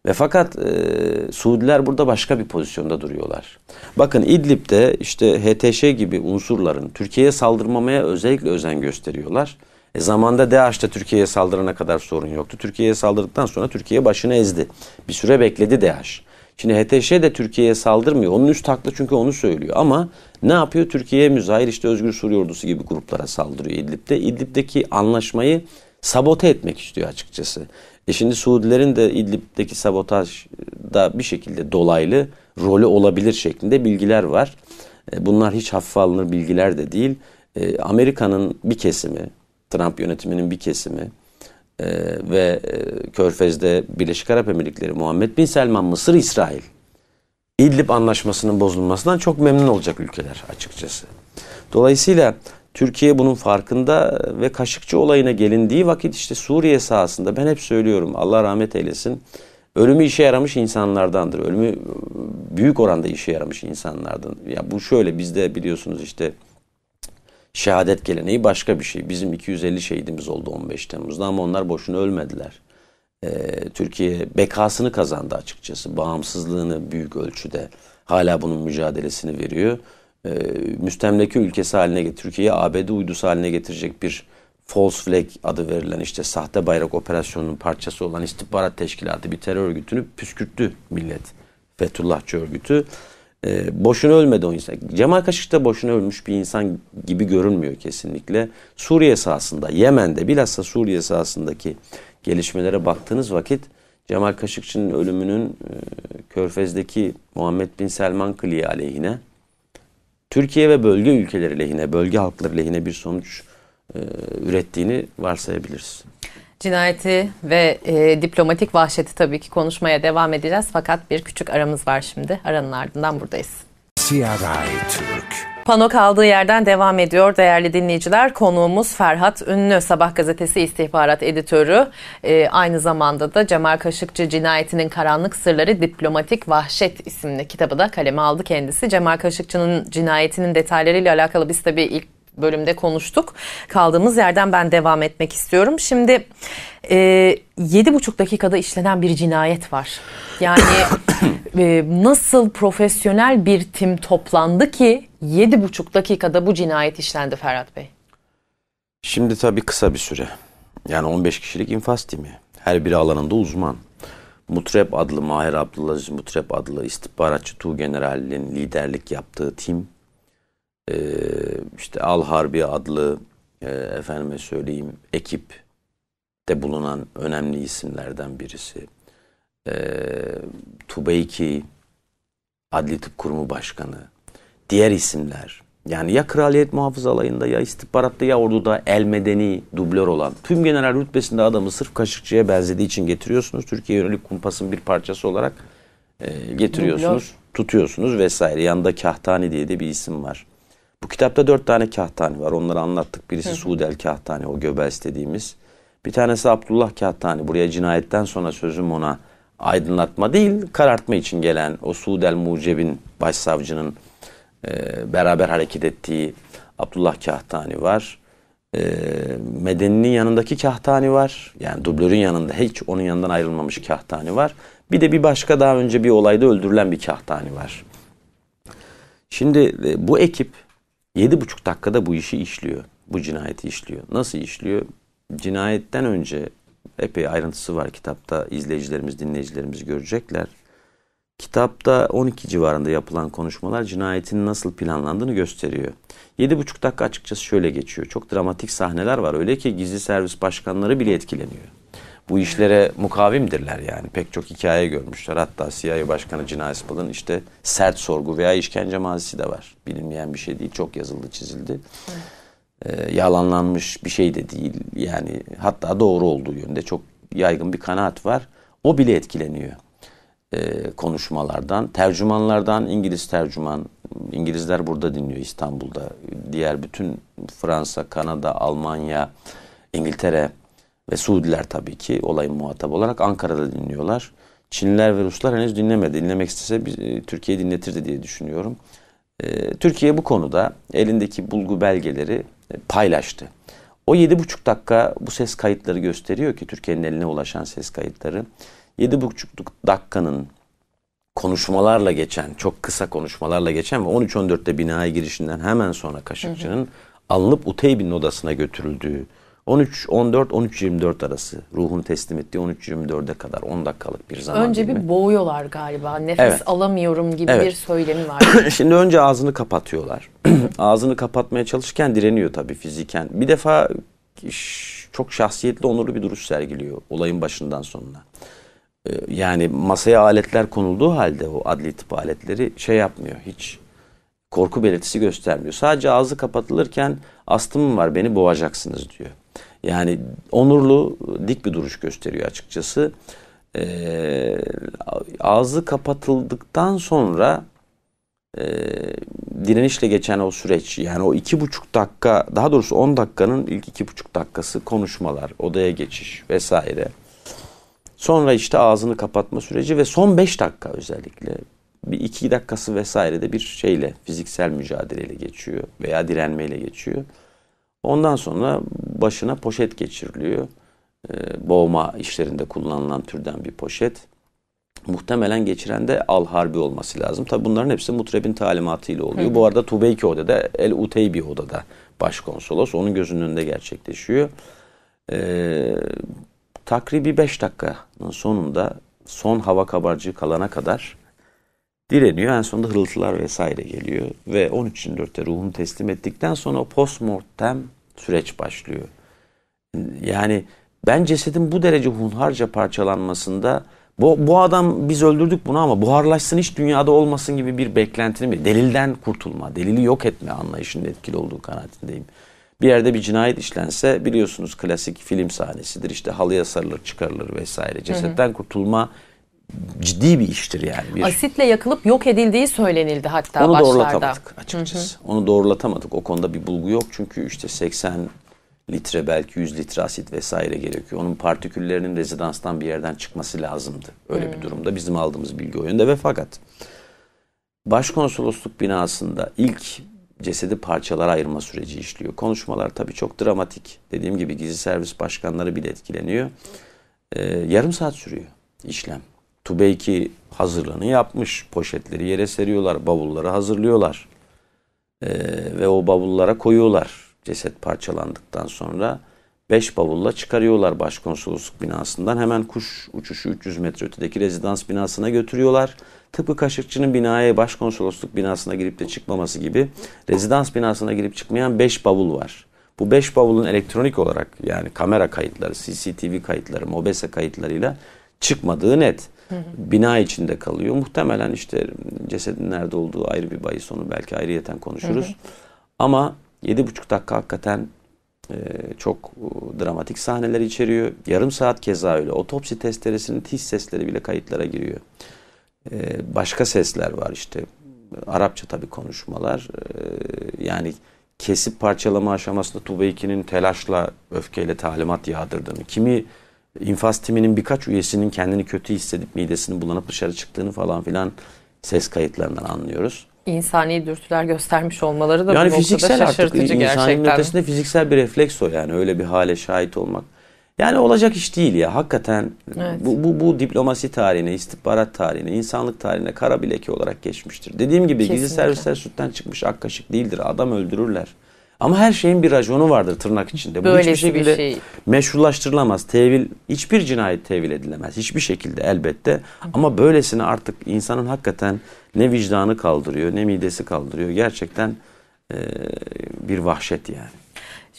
Ve fakat e, Suudiler burada başka bir pozisyonda duruyorlar. Bakın İdlib'de işte HTŞ gibi unsurların Türkiye'ye saldırmamaya özellikle özen gösteriyorlar. E zamanda DAEŞ'te Türkiye'ye saldırana kadar sorun yoktu. Türkiye'ye saldırdıktan sonra Türkiye başını ezdi. Bir süre bekledi DAEŞ. Şimdi HTŞ de Türkiye'ye saldırmıyor. Onun üst taklı çünkü onu söylüyor. Ama ne yapıyor? Türkiye'ye müzahir işte Özgür Suriye Ordusu gibi gruplara saldırıyor İdlib'de. İdlib'deki anlaşmayı sabote etmek istiyor açıkçası. E şimdi Suudilerin de İdlib'deki sabotajda e, bir şekilde dolaylı rolü olabilir şeklinde bilgiler var. E, bunlar hiç hafife alınır bilgiler de değil. E, Amerika'nın bir kesimi Trump yönetiminin bir kesimi e, ve e, Körfez'de Birleşik Arap Emirlikleri, Muhammed Bin Selman, Mısır, İsrail İdlib anlaşmasının bozulmasından çok memnun olacak ülkeler açıkçası. Dolayısıyla Türkiye bunun farkında ve Kaşıkçı olayına gelindiği vakit işte Suriye sahasında ben hep söylüyorum Allah rahmet eylesin ölümü işe yaramış insanlardandır. Ölümü e, büyük oranda işe yaramış insanlardan. Ya bu şöyle bizde biliyorsunuz işte şehadet geleneği başka bir şey. Bizim 250 şehidimiz oldu 15 Temmuz'da ama onlar boşuna ölmediler. Ee, Türkiye bekasını kazandı açıkçası. Bağımsızlığını büyük ölçüde hala bunun mücadelesini veriyor. Ee, müstemleke ülkesi haline, getir, Türkiye'yi ABD uydusu haline getirecek bir false flag adı verilen işte sahte bayrak operasyonunun parçası olan istihbarat teşkilatı bir terör örgütünü püskürttü millet. Fethullahçı örgütü. E, boşuna ölmedi o insan. Cemal Kaşık da boşuna ölmüş bir insan gibi görünmüyor kesinlikle. Suriye sahasında, Yemen'de bilhassa Suriye sahasındaki gelişmelere baktığınız vakit Cemal Kaşıkçı'nın ölümünün e, Körfez'deki Muhammed Bin Selman Kliye aleyhine Türkiye ve bölge ülkeleri lehine, bölge halkları lehine bir sonuç e, ürettiğini varsayabiliriz. Cinayeti ve e, diplomatik vahşeti tabii ki konuşmaya devam edeceğiz. Fakat bir küçük aramız var şimdi. Aranın ardından buradayız. Siyah Türk. Pano kaldığı yerden devam ediyor değerli dinleyiciler. Konuğumuz Ferhat Ünlü, Sabah Gazetesi istihbarat editörü. Ee, aynı zamanda da Cemal Kaşıkçı cinayetinin karanlık sırları diplomatik vahşet isimli kitabı da kaleme aldı kendisi. Cemal Kaşıkçı'nın cinayetinin detaylarıyla alakalı biz tabii ilk bölümde konuştuk. Kaldığımız yerden ben devam etmek istiyorum. Şimdi e, yedi buçuk dakikada işlenen bir cinayet var. Yani e, nasıl profesyonel bir tim toplandı ki yedi buçuk dakikada bu cinayet işlendi Ferhat Bey? Şimdi tabii kısa bir süre. Yani 15 kişilik infaz timi. Her bir alanında uzman. Mutrep adlı Mahir Abdülaziz Mutrep adlı istihbaratçı Tuğ General'in liderlik yaptığı tim e, işte Al Harbi adlı e, efendime söyleyeyim ekip de bulunan önemli isimlerden birisi. E, ee, Tubeyki Adli Tıp Kurumu Başkanı. Diğer isimler yani ya Kraliyet Muhafız Alayı'nda ya istihbaratta ya orduda el medeni dublör olan tüm general rütbesinde adamı sırf kaşıkçıya benzediği için getiriyorsunuz. Türkiye yönelik kumpasın bir parçası olarak e, getiriyorsunuz, dublör. tutuyorsunuz vesaire. Yanında Kahtani diye de bir isim var. Bu kitapta dört tane kahtani var. Onları anlattık. Birisi Suudel kahtani, o göbel istediğimiz. Bir tanesi Abdullah kahtani. Buraya cinayetten sonra sözüm ona aydınlatma değil, karartma için gelen o Suudel Muceb'in başsavcının e, beraber hareket ettiği Abdullah kahtani var. E, Medeni'nin yanındaki kahtani var. Yani dublörün yanında hiç onun yanından ayrılmamış kahtani var. Bir de bir başka daha önce bir olayda öldürülen bir kahtani var. Şimdi e, bu ekip Yedi 7,5 dakikada bu işi işliyor. Bu cinayeti işliyor. Nasıl işliyor? Cinayetten önce epey ayrıntısı var kitapta. izleyicilerimiz, dinleyicilerimiz görecekler. Kitapta 12 civarında yapılan konuşmalar cinayetin nasıl planlandığını gösteriyor. Yedi buçuk dakika açıkçası şöyle geçiyor. Çok dramatik sahneler var. Öyle ki gizli servis başkanları bile etkileniyor bu işlere mukavimdirler yani. Pek çok hikaye görmüşler. Hatta CIA Başkanı Cina Espal'ın işte sert sorgu veya işkence mazisi de var. Bilinmeyen bir şey değil. Çok yazıldı çizildi. Ee, yalanlanmış bir şey de değil. Yani hatta doğru olduğu yönde çok yaygın bir kanaat var. O bile etkileniyor e, konuşmalardan, tercümanlardan İngiliz tercüman, İngilizler burada dinliyor İstanbul'da. Diğer bütün Fransa, Kanada, Almanya, İngiltere ve Suudiler tabii ki olayın muhatap olarak Ankara'da dinliyorlar. Çinliler ve Ruslar henüz dinlemedi. Dinlemek istese e, Türkiye dinletirdi diye düşünüyorum. E, Türkiye bu konuda elindeki bulgu belgeleri e, paylaştı. O 7,5 dakika bu ses kayıtları gösteriyor ki Türkiye'nin eline ulaşan ses kayıtları. 7,5 dakikanın konuşmalarla geçen, çok kısa konuşmalarla geçen ve 13-14'te binaya girişinden hemen sonra Kaşıkçı'nın alınıp Uteybin'in odasına götürüldüğü 13 14 13 24 arası ruhun teslim ettiği 13 24'e kadar 10 dakikalık bir zaman Önce bir boğuyorlar galiba. Nefes evet. alamıyorum gibi evet. bir söylemi var. Şimdi önce ağzını kapatıyorlar. ağzını kapatmaya çalışırken direniyor tabii fiziken. Bir defa çok şahsiyetli onurlu bir duruş sergiliyor olayın başından sonuna. Ee, yani masaya aletler konulduğu halde o adli tıp aletleri şey yapmıyor hiç korku belirtisi göstermiyor. Sadece ağzı kapatılırken astımım var beni boğacaksınız diyor. Yani onurlu, dik bir duruş gösteriyor açıkçası. E, ağzı kapatıldıktan sonra e, direnişle geçen o süreç yani o iki buçuk dakika daha doğrusu on dakikanın ilk iki buçuk dakikası konuşmalar, odaya geçiş vesaire. Sonra işte ağzını kapatma süreci ve son beş dakika özellikle bir iki dakikası vesaire de bir şeyle fiziksel mücadeleyle geçiyor veya direnmeyle geçiyor. Ondan sonra başına poşet geçiriliyor. E, boğma işlerinde kullanılan türden bir poşet. Muhtemelen geçiren de al harbi olması lazım. Tabi bunların hepsi mutrebin talimatıyla oluyor. Hı. Bu arada Tubeyki odada, El Uteybi odada başkonsolos. Onun gözünün önünde gerçekleşiyor. Ee, takribi 5 dakikanın sonunda son hava kabarcığı kalana kadar direniyor. En sonunda hırıltılar vesaire geliyor. Ve 13.4'te ruhunu teslim ettikten sonra o postmortem süreç başlıyor. Yani ben cesedin bu derece hunharca parçalanmasında bu, bu adam biz öldürdük bunu ama buharlaşsın hiç dünyada olmasın gibi bir beklentini mi? Delilden kurtulma, delili yok etme anlayışının etkili olduğu kanaatindeyim. Bir yerde bir cinayet işlense biliyorsunuz klasik film sahnesidir. işte halıya sarılır, çıkarılır vesaire. Cesetten hı hı. kurtulma ciddi bir iştir yani. Bir. Asitle yakılıp yok edildiği söylenildi hatta Onu başlarda. Onu doğrulatamadık açıkçası. Hı hı. Onu doğrulatamadık. O konuda bir bulgu yok. Çünkü işte 80 litre belki 100 litre asit vesaire gerekiyor. Onun partiküllerinin rezidanstan bir yerden çıkması lazımdı. Öyle hmm. bir durumda bizim aldığımız bilgi o yönde ve fakat başkonsolosluk binasında ilk cesedi parçalar ayırma süreci işliyor. Konuşmalar tabii çok dramatik. Dediğim gibi gizli servis başkanları bile etkileniyor. Ee, yarım saat sürüyor işlem. Tubeyki hazırlığını yapmış. Poşetleri yere seriyorlar, bavulları hazırlıyorlar. Ee, ve o bavullara koyuyorlar ceset parçalandıktan sonra. Beş bavulla çıkarıyorlar başkonsolosluk binasından. Hemen kuş uçuşu 300 metre ötedeki rezidans binasına götürüyorlar. Tıpkı Kaşıkçı'nın binaya başkonsolosluk binasına girip de çıkmaması gibi rezidans binasına girip çıkmayan beş bavul var. Bu beş bavulun elektronik olarak yani kamera kayıtları, CCTV kayıtları, MOBESE kayıtlarıyla çıkmadığı net. Bina içinde kalıyor. Muhtemelen işte cesedin nerede olduğu ayrı bir bahis onu belki ayrıyeten konuşuruz. Hı hı. Ama 7,5 dakika hakikaten e, çok e, dramatik sahneler içeriyor. Yarım saat keza öyle. Otopsi testeresinin tiz sesleri bile kayıtlara giriyor. E, başka sesler var işte. Arapça tabii konuşmalar. E, yani kesip parçalama aşamasında Tubeyki'nin telaşla, öfkeyle talimat yağdırdığını, kimi infaz timinin birkaç üyesinin kendini kötü hissedip midesini bulanıp dışarı çıktığını falan filan ses kayıtlarından anlıyoruz. İnsani dürtüler göstermiş olmaları da yani bu fiziksel noktada şaşırtıcı artık, gerçekten. Yani insanın ötesinde fiziksel bir refleks o yani öyle bir hale şahit olmak. Yani olacak iş değil ya hakikaten evet. bu, bu, bu diplomasi tarihine, istihbarat tarihine, insanlık tarihine kara bir leke olarak geçmiştir. Dediğim gibi Kesinlikle. gizli servisler sütten çıkmış akkaşık değildir adam öldürürler. Ama her şeyin bir raconu vardır tırnak içinde. Bu hiçbir şekilde şey. meşrulaştırılamaz. Tevil hiçbir cinayet tevil edilemez. Hiçbir şekilde elbette. Ama böylesini artık insanın hakikaten ne vicdanı kaldırıyor ne midesi kaldırıyor. Gerçekten e, bir vahşet yani.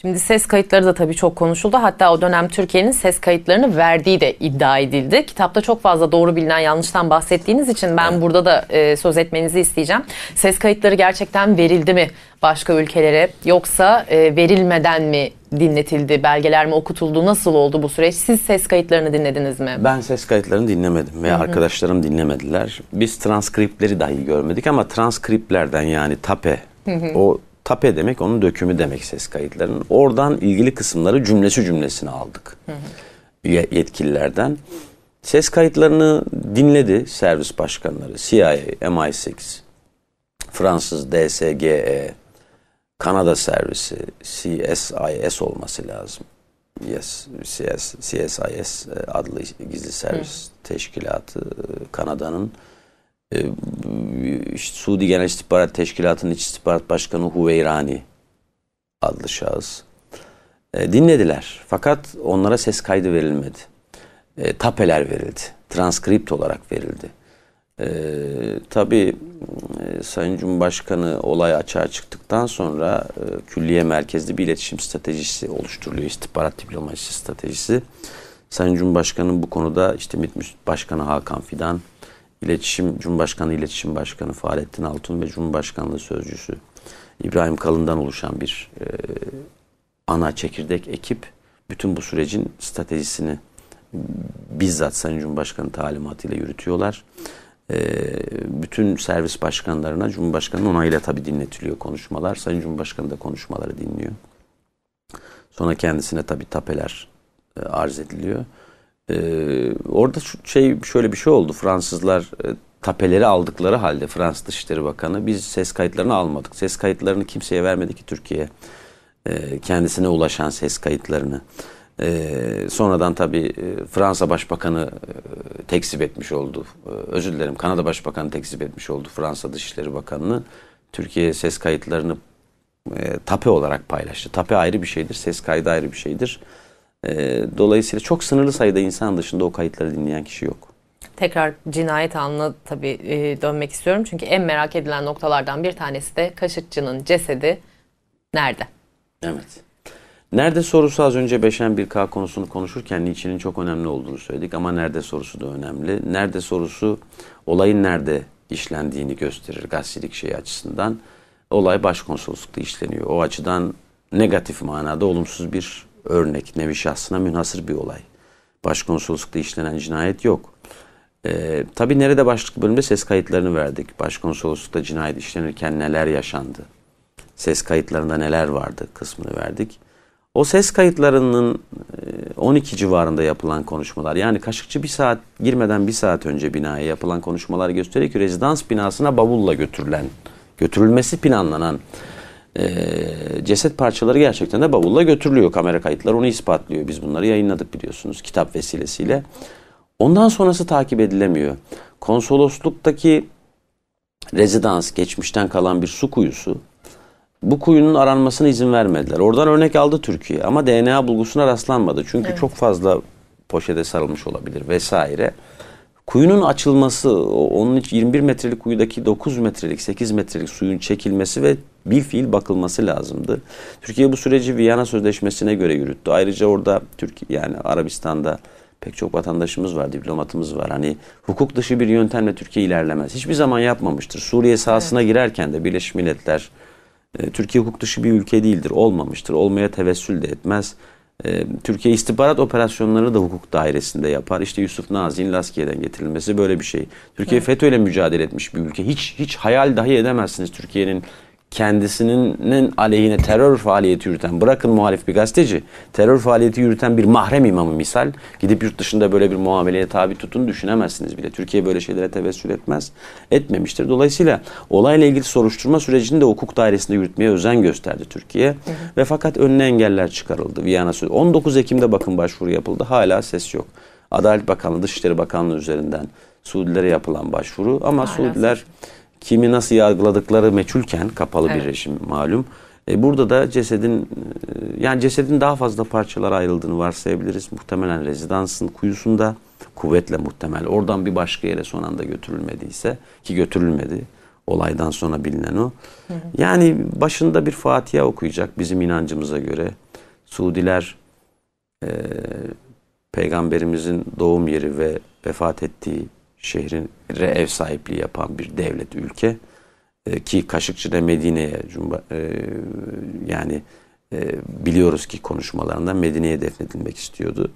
Şimdi ses kayıtları da tabii çok konuşuldu. Hatta o dönem Türkiye'nin ses kayıtlarını verdiği de iddia edildi. Kitapta çok fazla doğru bilinen yanlıştan bahsettiğiniz için ben burada da e, söz etmenizi isteyeceğim. Ses kayıtları gerçekten verildi mi başka ülkelere yoksa e, verilmeden mi dinletildi, belgeler mi okutuldu, nasıl oldu bu süreç? Siz ses kayıtlarını dinlediniz mi? Ben ses kayıtlarını dinlemedim ve arkadaşlarım dinlemediler. Biz transkriptleri dahi görmedik ama transkriplerden yani tape o Tape demek onun dökümü demek ses kayıtlarının. Oradan ilgili kısımları cümlesi cümlesine aldık. Hı hı. Yetkililerden. Ses kayıtlarını dinledi servis başkanları. CIA, MI6, Fransız DSGE, Kanada servisi, CSIS olması lazım. Yes, CS, CSIS e, adlı gizli servis hı. teşkilatı e, Kanada'nın e, işte Suudi Genel İstihbarat Teşkilatı'nın İç İstihbarat Başkanı Huveyrani adlı şahıs. Ee, dinlediler fakat onlara ses kaydı verilmedi. E, tapeler verildi, transkript olarak verildi. E, tabii e, Sayın Cumhurbaşkanı olay açığa çıktıktan sonra e, külliye merkezli bir iletişim stratejisi oluşturuluyor. İstihbarat diplomasi stratejisi. Sayın Cumhurbaşkanı bu konuda işte MİT Başkanı Hakan Fidan, İletişim Cumhurbaşkanı İletişim Başkanı Fahrettin Altun ve Cumhurbaşkanlığı Sözcüsü İbrahim Kalın'dan oluşan bir e, ana çekirdek ekip bütün bu sürecin stratejisini bizzat Sayın Cumhurbaşkanı talimatıyla yürütüyorlar. E, bütün servis başkanlarına Cumhurbaşkanı'nın onayıyla tabi dinletiliyor konuşmalar. Sayın Cumhurbaşkanı da konuşmaları dinliyor. Sonra kendisine tabi tapeler e, arz ediliyor. Ee, orada şey şöyle bir şey oldu. Fransızlar e, tapeleri aldıkları halde Fransız Dışişleri Bakanı biz ses kayıtlarını almadık. Ses kayıtlarını kimseye vermedi ki Türkiye E, ee, kendisine ulaşan ses kayıtlarını. E, sonradan tabii e, Fransa Başbakanı e, tekzip etmiş oldu. E, özür dilerim Kanada Başbakanı tekzip etmiş oldu Fransa Dışişleri Bakanı'nı. Türkiye ses kayıtlarını e, tape olarak paylaştı. Tape ayrı bir şeydir, ses kaydı ayrı bir şeydir. E, dolayısıyla çok sınırlı sayıda insan dışında o kayıtları dinleyen kişi yok. Tekrar cinayet anına tabii e, dönmek istiyorum. Çünkü en merak edilen noktalardan bir tanesi de Kaşıkçı'nın cesedi nerede? Evet. Nerede sorusu az önce Beşen bir K konusunu konuşurken Nietzsche'nin çok önemli olduğunu söyledik ama nerede sorusu da önemli. Nerede sorusu olayın nerede işlendiğini gösterir gazetecilik şeyi açısından. Olay başkonsoloslukta işleniyor. O açıdan negatif manada olumsuz bir örnek nevi şahsına münhasır bir olay. Başkonsoloslukta işlenen cinayet yok. Ee, tabii nerede başlık bölümde ses kayıtlarını verdik. Başkonsoloslukta cinayet işlenirken neler yaşandı? Ses kayıtlarında neler vardı kısmını verdik. O ses kayıtlarının 12 e, civarında yapılan konuşmalar yani Kaşıkçı bir saat girmeden bir saat önce binaya yapılan konuşmalar gösteriyor ki rezidans binasına bavulla götürülen, götürülmesi planlanan e, ceset parçaları gerçekten de bavulla götürülüyor. Kamera kayıtları onu ispatlıyor. Biz bunları yayınladık biliyorsunuz kitap vesilesiyle. Ondan sonrası takip edilemiyor. Konsolosluktaki rezidans, geçmişten kalan bir su kuyusu. Bu kuyunun aranmasına izin vermediler. Oradan örnek aldı Türkiye ama DNA bulgusuna rastlanmadı. Çünkü evet. çok fazla poşete sarılmış olabilir vesaire. Kuyunun açılması, onun için 21 metrelik kuyudaki 9 metrelik, 8 metrelik suyun çekilmesi ve bir fiil bakılması lazımdı. Türkiye bu süreci Viyana Sözleşmesi'ne göre yürüttü. Ayrıca orada Türkiye yani Arabistan'da pek çok vatandaşımız var, diplomatımız var. Hani hukuk dışı bir yöntemle Türkiye ilerlemez. Hiçbir zaman yapmamıştır. Suriye sahasına evet. girerken de Birleşmiş Milletler e, Türkiye hukuk dışı bir ülke değildir. Olmamıştır. Olmaya tevessül de etmez. Ee, Türkiye istihbarat operasyonları da hukuk dairesinde yapar. İşte Yusuf Nazik'in Laskiye'den getirilmesi böyle bir şey. Türkiye evet. FETÖ'yle mücadele etmiş bir ülke. Hiç hiç hayal dahi edemezsiniz Türkiye'nin kendisinin aleyhine terör faaliyeti yürüten, bırakın muhalif bir gazeteci, terör faaliyeti yürüten bir mahrem imamı misal, gidip yurt dışında böyle bir muameleye tabi tutun düşünemezsiniz bile. Türkiye böyle şeylere tevessül etmez, etmemiştir. Dolayısıyla olayla ilgili soruşturma sürecini de hukuk dairesinde yürütmeye özen gösterdi Türkiye. Hı hı. Ve fakat önüne engeller çıkarıldı Viyana 19 Ekim'de bakın başvuru yapıldı, hala ses yok. Adalet Bakanlığı, Dışişleri Bakanlığı üzerinden Suudilere yapılan başvuru ama Hala Suudiler... Ses kimi nasıl yargıladıkları meçhulken kapalı evet. bir rejim malum. E, burada da cesedin e, yani cesedin daha fazla parçalara ayrıldığını varsayabiliriz. Muhtemelen rezidansın kuyusunda kuvvetle muhtemel. Oradan bir başka yere son anda götürülmediyse ki götürülmedi olaydan sonra bilinen o. Hı hı. Yani başında bir Fatiha okuyacak bizim inancımıza göre. Suudiler e, peygamberimizin doğum yeri ve vefat ettiği şehrine ev sahipliği yapan bir devlet, ülke e, ki Kaşıkçı da Medine'ye e, yani e, biliyoruz ki konuşmalarında Medine'ye defnedilmek istiyordu.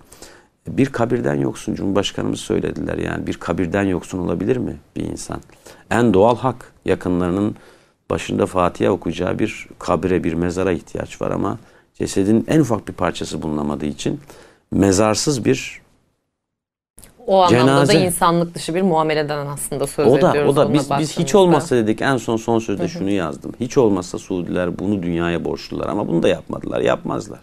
Bir kabirden yoksun Cumhurbaşkanımız söylediler yani bir kabirden yoksun olabilir mi bir insan? En doğal hak yakınlarının başında Fatiha okuyacağı bir kabire bir mezara ihtiyaç var ama cesedin en ufak bir parçası bulunamadığı için mezarsız bir o anlamda Cenaze. da insanlık dışı bir muameleden aslında söz o da, ediyoruz. O da biz, biz hiç olmazsa dedik en son son sözde Hı -hı. şunu yazdım. Hiç olmazsa Suudiler bunu dünyaya borçlular ama bunu da yapmadılar yapmazlar.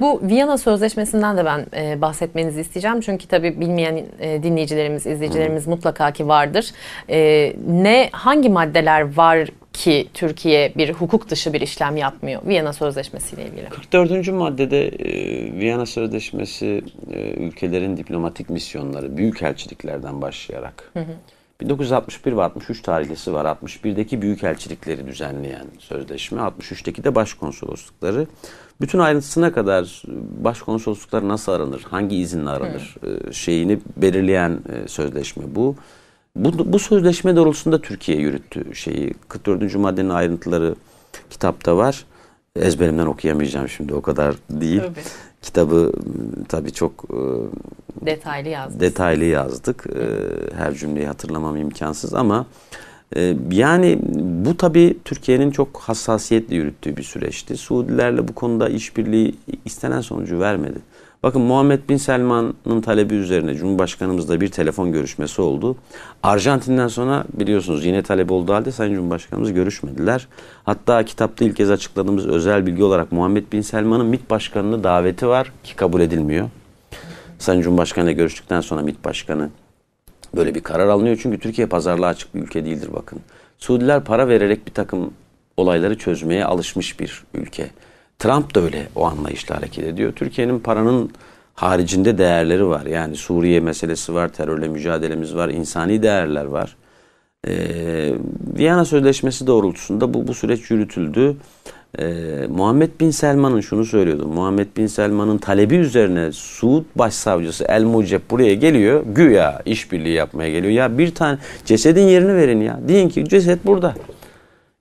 Bu Viyana Sözleşmesi'nden de ben e, bahsetmenizi isteyeceğim. Çünkü tabii bilmeyen e, dinleyicilerimiz, izleyicilerimiz hmm. mutlaka ki vardır. E, ne hangi maddeler var ki Türkiye bir hukuk dışı bir işlem yapmıyor Viyana Sözleşmesi ile ilgili. 44. maddede e, Viyana Sözleşmesi e, ülkelerin diplomatik misyonları büyük elçiliklerden başlayarak hı hı. 1961 ve 63 tarihlisi var. 61'deki büyük elçilikleri düzenleyen sözleşme, 63'teki de başkonsoloslukları bütün ayrıntısına kadar ıı, başkonsolosluklar nasıl aranır, hangi izinle aranır hmm. şeyini belirleyen ıı, sözleşme bu. Bu, bu sözleşme doğrultusunda Türkiye yürüttü şeyi. 44. maddenin ayrıntıları kitapta var. Ezberimden okuyamayacağım şimdi o kadar değil. Tabii. Kitabı tabii çok detaylı Detaylı yazdık. Her cümleyi hatırlamam imkansız ama ee, yani bu tabii Türkiye'nin çok hassasiyetle yürüttüğü bir süreçti. Suudilerle bu konuda işbirliği istenen sonucu vermedi. Bakın Muhammed Bin Selman'ın talebi üzerine Cumhurbaşkanımızla bir telefon görüşmesi oldu. Arjantin'den sonra biliyorsunuz yine talep olduğu halde Sayın Cumhurbaşkanımız görüşmediler. Hatta kitapta ilk kez açıkladığımız özel bilgi olarak Muhammed Bin Selman'ın MİT Başkanı'nın daveti var ki kabul edilmiyor. Sayın Cumhurbaşkanı'yla görüştükten sonra MİT Başkanı Böyle bir karar alınıyor çünkü Türkiye pazarlığa açık bir ülke değildir bakın. Suudiler para vererek bir takım olayları çözmeye alışmış bir ülke. Trump da öyle o anlayışla hareket ediyor. Türkiye'nin paranın haricinde değerleri var. Yani Suriye meselesi var, terörle mücadelemiz var, insani değerler var. Ee, Viyana Sözleşmesi doğrultusunda bu, bu süreç yürütüldü. Ee, Muhammed Bin Selman'ın şunu söylüyordu. Muhammed Bin Selman'ın talebi üzerine Suud Başsavcısı El Mucep buraya geliyor. Güya işbirliği yapmaya geliyor. Ya bir tane cesedin yerini verin ya. Deyin ki ceset burada.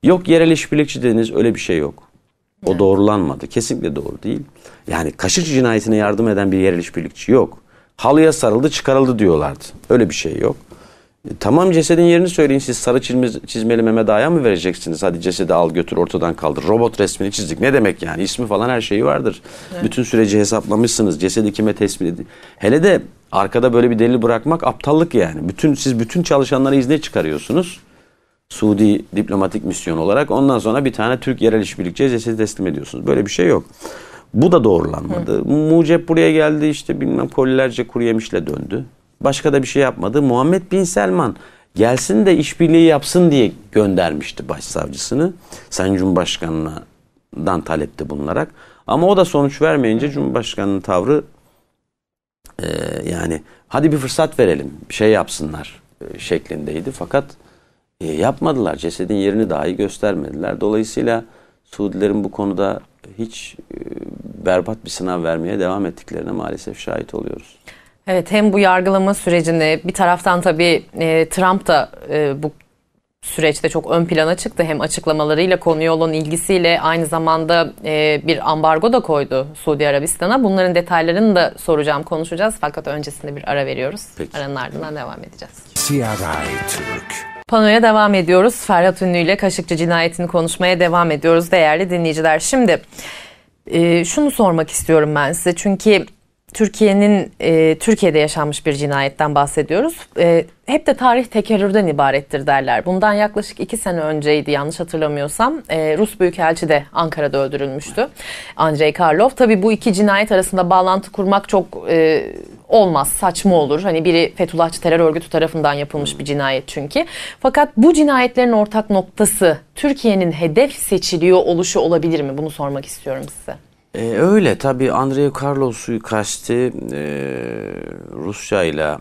Yok yerel işbirlikçi dediniz öyle bir şey yok. O evet. doğrulanmadı. Kesinlikle doğru değil. Yani Kaşıkçı cinayetine yardım eden bir yerel işbirlikçi yok. Halıya sarıldı çıkarıldı diyorlardı. Öyle bir şey yok. E, tamam cesedin yerini söyleyin siz sarı çizmez, çizmeli Mehmet Ağa'ya mı vereceksiniz? Hadi cesedi al götür ortadan kaldır. Robot resmini çizdik ne demek yani ismi falan her şeyi vardır. Evet. Bütün süreci hesaplamışsınız cesedi kime tespit edin. Hele de arkada böyle bir delil bırakmak aptallık yani. Bütün Siz bütün çalışanları izne çıkarıyorsunuz. Suudi diplomatik misyon olarak ondan sonra bir tane Türk yerel işbirlikçiye cesedi teslim ediyorsunuz. Böyle bir şey yok. Bu da doğrulanmadı. Hı. Mucep buraya geldi işte bilmem kolilerce kuru yemişle döndü. Başka da bir şey yapmadı. Muhammed Bin Selman gelsin de işbirliği yapsın diye göndermişti başsavcısını. Sayın Cumhurbaşkanı'ndan talepte bulunarak. Ama o da sonuç vermeyince Cumhurbaşkanı'nın tavrı e, yani hadi bir fırsat verelim bir şey yapsınlar e, şeklindeydi. Fakat e, yapmadılar. Cesedin yerini dahi göstermediler. Dolayısıyla Suudilerin bu konuda hiç e, berbat bir sınav vermeye devam ettiklerine maalesef şahit oluyoruz. Evet hem bu yargılama sürecini bir taraftan tabii e, Trump da e, bu süreçte çok ön plana çıktı. Hem açıklamalarıyla konuya olan ilgisiyle aynı zamanda e, bir ambargo da koydu Suudi Arabistan'a. Bunların detaylarını da soracağım, konuşacağız. Fakat öncesinde bir ara veriyoruz. Peki. Aranın ardından devam edeceğiz. CRI Türk. Panoya devam ediyoruz. Ferhat Ünlü ile Kaşıkçı cinayetini konuşmaya devam ediyoruz değerli dinleyiciler. Şimdi e, şunu sormak istiyorum ben size. Çünkü Türkiye'nin e, Türkiye'de yaşanmış bir cinayetten bahsediyoruz. E, hep de tarih tekerrürden ibarettir derler. Bundan yaklaşık iki sene önceydi yanlış hatırlamıyorsam. E, Rus Büyükelçi de Ankara'da öldürülmüştü. Andrei Karlov. Tabii bu iki cinayet arasında bağlantı kurmak çok e, olmaz, saçma olur. Hani biri Fethullahçı terör örgütü tarafından yapılmış bir cinayet çünkü. Fakat bu cinayetlerin ortak noktası Türkiye'nin hedef seçiliyor oluşu olabilir mi? Bunu sormak istiyorum size. E, öyle tabii Andrei Carlos suikasti e, Rusya ile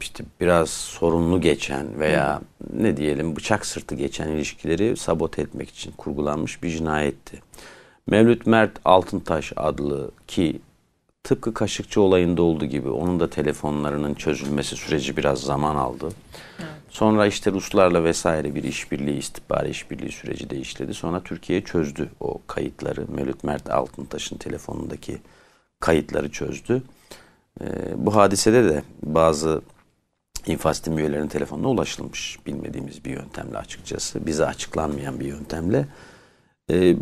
işte biraz sorunlu geçen veya Hı. ne diyelim bıçak sırtı geçen ilişkileri sabot etmek için kurgulanmış bir cinayetti. Mevlüt Mert Altıntaş adlı ki tıpkı Kaşıkçı olayında olduğu gibi onun da telefonlarının çözülmesi süreci biraz zaman aldı. Evet. Sonra işte Ruslarla vesaire bir işbirliği, istihbari işbirliği süreci de işledi. Sonra Türkiye çözdü o kayıtları. Mevlüt Mert Altıntaş'ın telefonundaki kayıtları çözdü. Ee, bu hadisede de bazı infastim üyelerinin telefonuna ulaşılmış. Bilmediğimiz bir yöntemle açıkçası. Bize açıklanmayan bir yöntemle. Ee,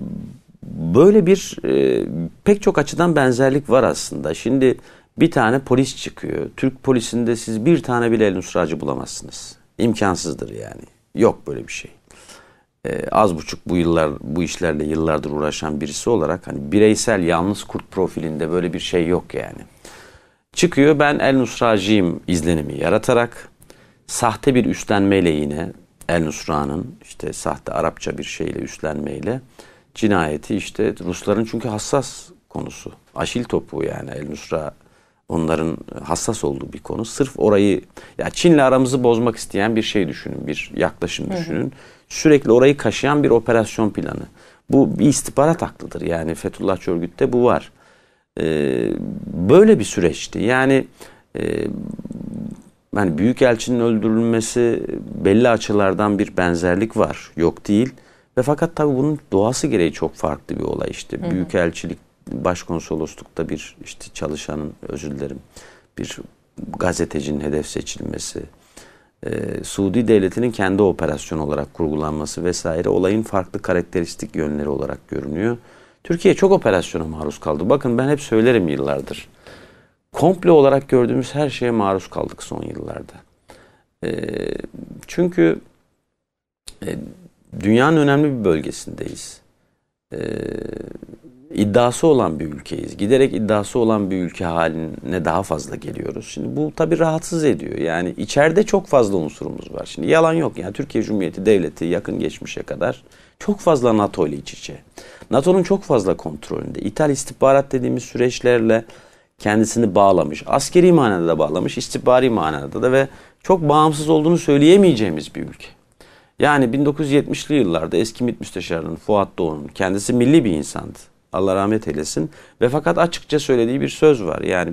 böyle bir e, pek çok açıdan benzerlik var aslında. Şimdi bir tane polis çıkıyor. Türk polisinde siz bir tane bile el bulamazsınız imkansızdır yani. Yok böyle bir şey. Ee, az buçuk bu yıllar bu işlerle yıllardır uğraşan birisi olarak hani bireysel yalnız kurt profilinde böyle bir şey yok yani. Çıkıyor ben El Nusracıyım izlenimi yaratarak sahte bir üstlenmeyle yine El Nusra'nın işte sahte Arapça bir şeyle üstlenmeyle cinayeti işte Rusların çünkü hassas konusu. Aşil topu yani El Nusra onların hassas olduğu bir konu. Sırf orayı ya Çin'le aramızı bozmak isteyen bir şey düşünün, bir yaklaşım düşünün. Hı hı. Sürekli orayı kaşıyan bir operasyon planı. Bu bir istihbarat aklıdır yani Fethullahçı örgütte bu var. Ee, böyle bir süreçti. Yani e, yani Büyükelçinin öldürülmesi belli açılardan bir benzerlik var. Yok değil. Ve fakat tabii bunun doğası gereği çok farklı bir olay işte. Hı hı. Büyükelçilik başkonsoloslukta bir işte çalışanın özür dilerim bir gazetecinin hedef seçilmesi, e, Suudi devletinin kendi operasyon olarak kurgulanması vesaire olayın farklı karakteristik yönleri olarak görünüyor. Türkiye çok operasyona maruz kaldı. Bakın ben hep söylerim yıllardır. Komple olarak gördüğümüz her şeye maruz kaldık son yıllarda. E, çünkü e, dünyanın önemli bir bölgesindeyiz. E, iddiası olan bir ülkeyiz. Giderek iddiası olan bir ülke haline daha fazla geliyoruz. Şimdi bu tabii rahatsız ediyor. Yani içeride çok fazla unsurumuz var. Şimdi yalan yok. Yani Türkiye Cumhuriyeti Devleti yakın geçmişe kadar çok fazla NATO ile iç içe. NATO'nun çok fazla kontrolünde. İthal istihbarat dediğimiz süreçlerle kendisini bağlamış. Askeri manada da bağlamış, istihbari manada da ve çok bağımsız olduğunu söyleyemeyeceğimiz bir ülke. Yani 1970'li yıllarda eski MİT müsteşarının Fuat Doğan'ın kendisi milli bir insandı. Allah rahmet eylesin. Ve fakat açıkça söylediği bir söz var. Yani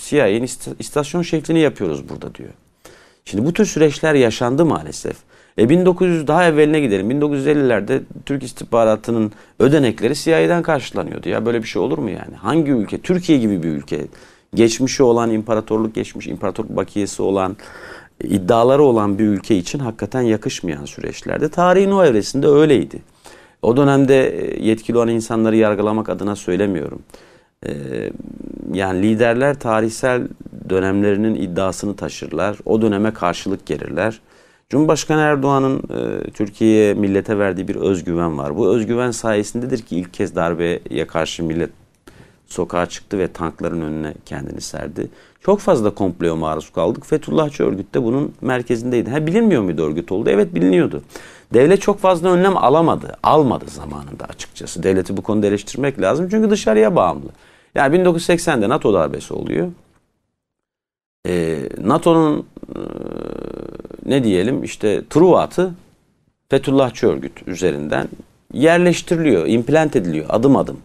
CIA'nin istasyon şeklini yapıyoruz burada diyor. Şimdi bu tür süreçler yaşandı maalesef. E 1900 daha evveline gidelim. 1950'lerde Türk istihbaratının ödenekleri CIA'den karşılanıyordu. Ya böyle bir şey olur mu yani? Hangi ülke? Türkiye gibi bir ülke. Geçmişi olan, imparatorluk geçmiş, imparatorluk bakiyesi olan, iddiaları olan bir ülke için hakikaten yakışmayan süreçlerde. Tarihin o evresinde öyleydi. O dönemde e, yetkili olan insanları yargılamak adına söylemiyorum. E, yani liderler tarihsel dönemlerinin iddiasını taşırlar. O döneme karşılık gelirler. Cumhurbaşkanı Erdoğan'ın e, Türkiye'ye millete verdiği bir özgüven var. Bu özgüven sayesindedir ki ilk kez darbeye karşı millet sokağa çıktı ve tankların önüne kendini serdi. Çok fazla komploya maruz kaldık. Fethullahçı örgüt de bunun merkezindeydi. Ha bilinmiyor muydu örgüt oldu? Evet biliniyordu. Devlet çok fazla önlem alamadı. Almadı zamanında açıkçası. Devleti bu konuda eleştirmek lazım. Çünkü dışarıya bağımlı. Yani 1980'de NATO darbesi oluyor. E, NATO'nun e, ne diyelim işte Truvat'ı Fethullahçı örgüt üzerinden yerleştiriliyor, implant ediliyor adım adım.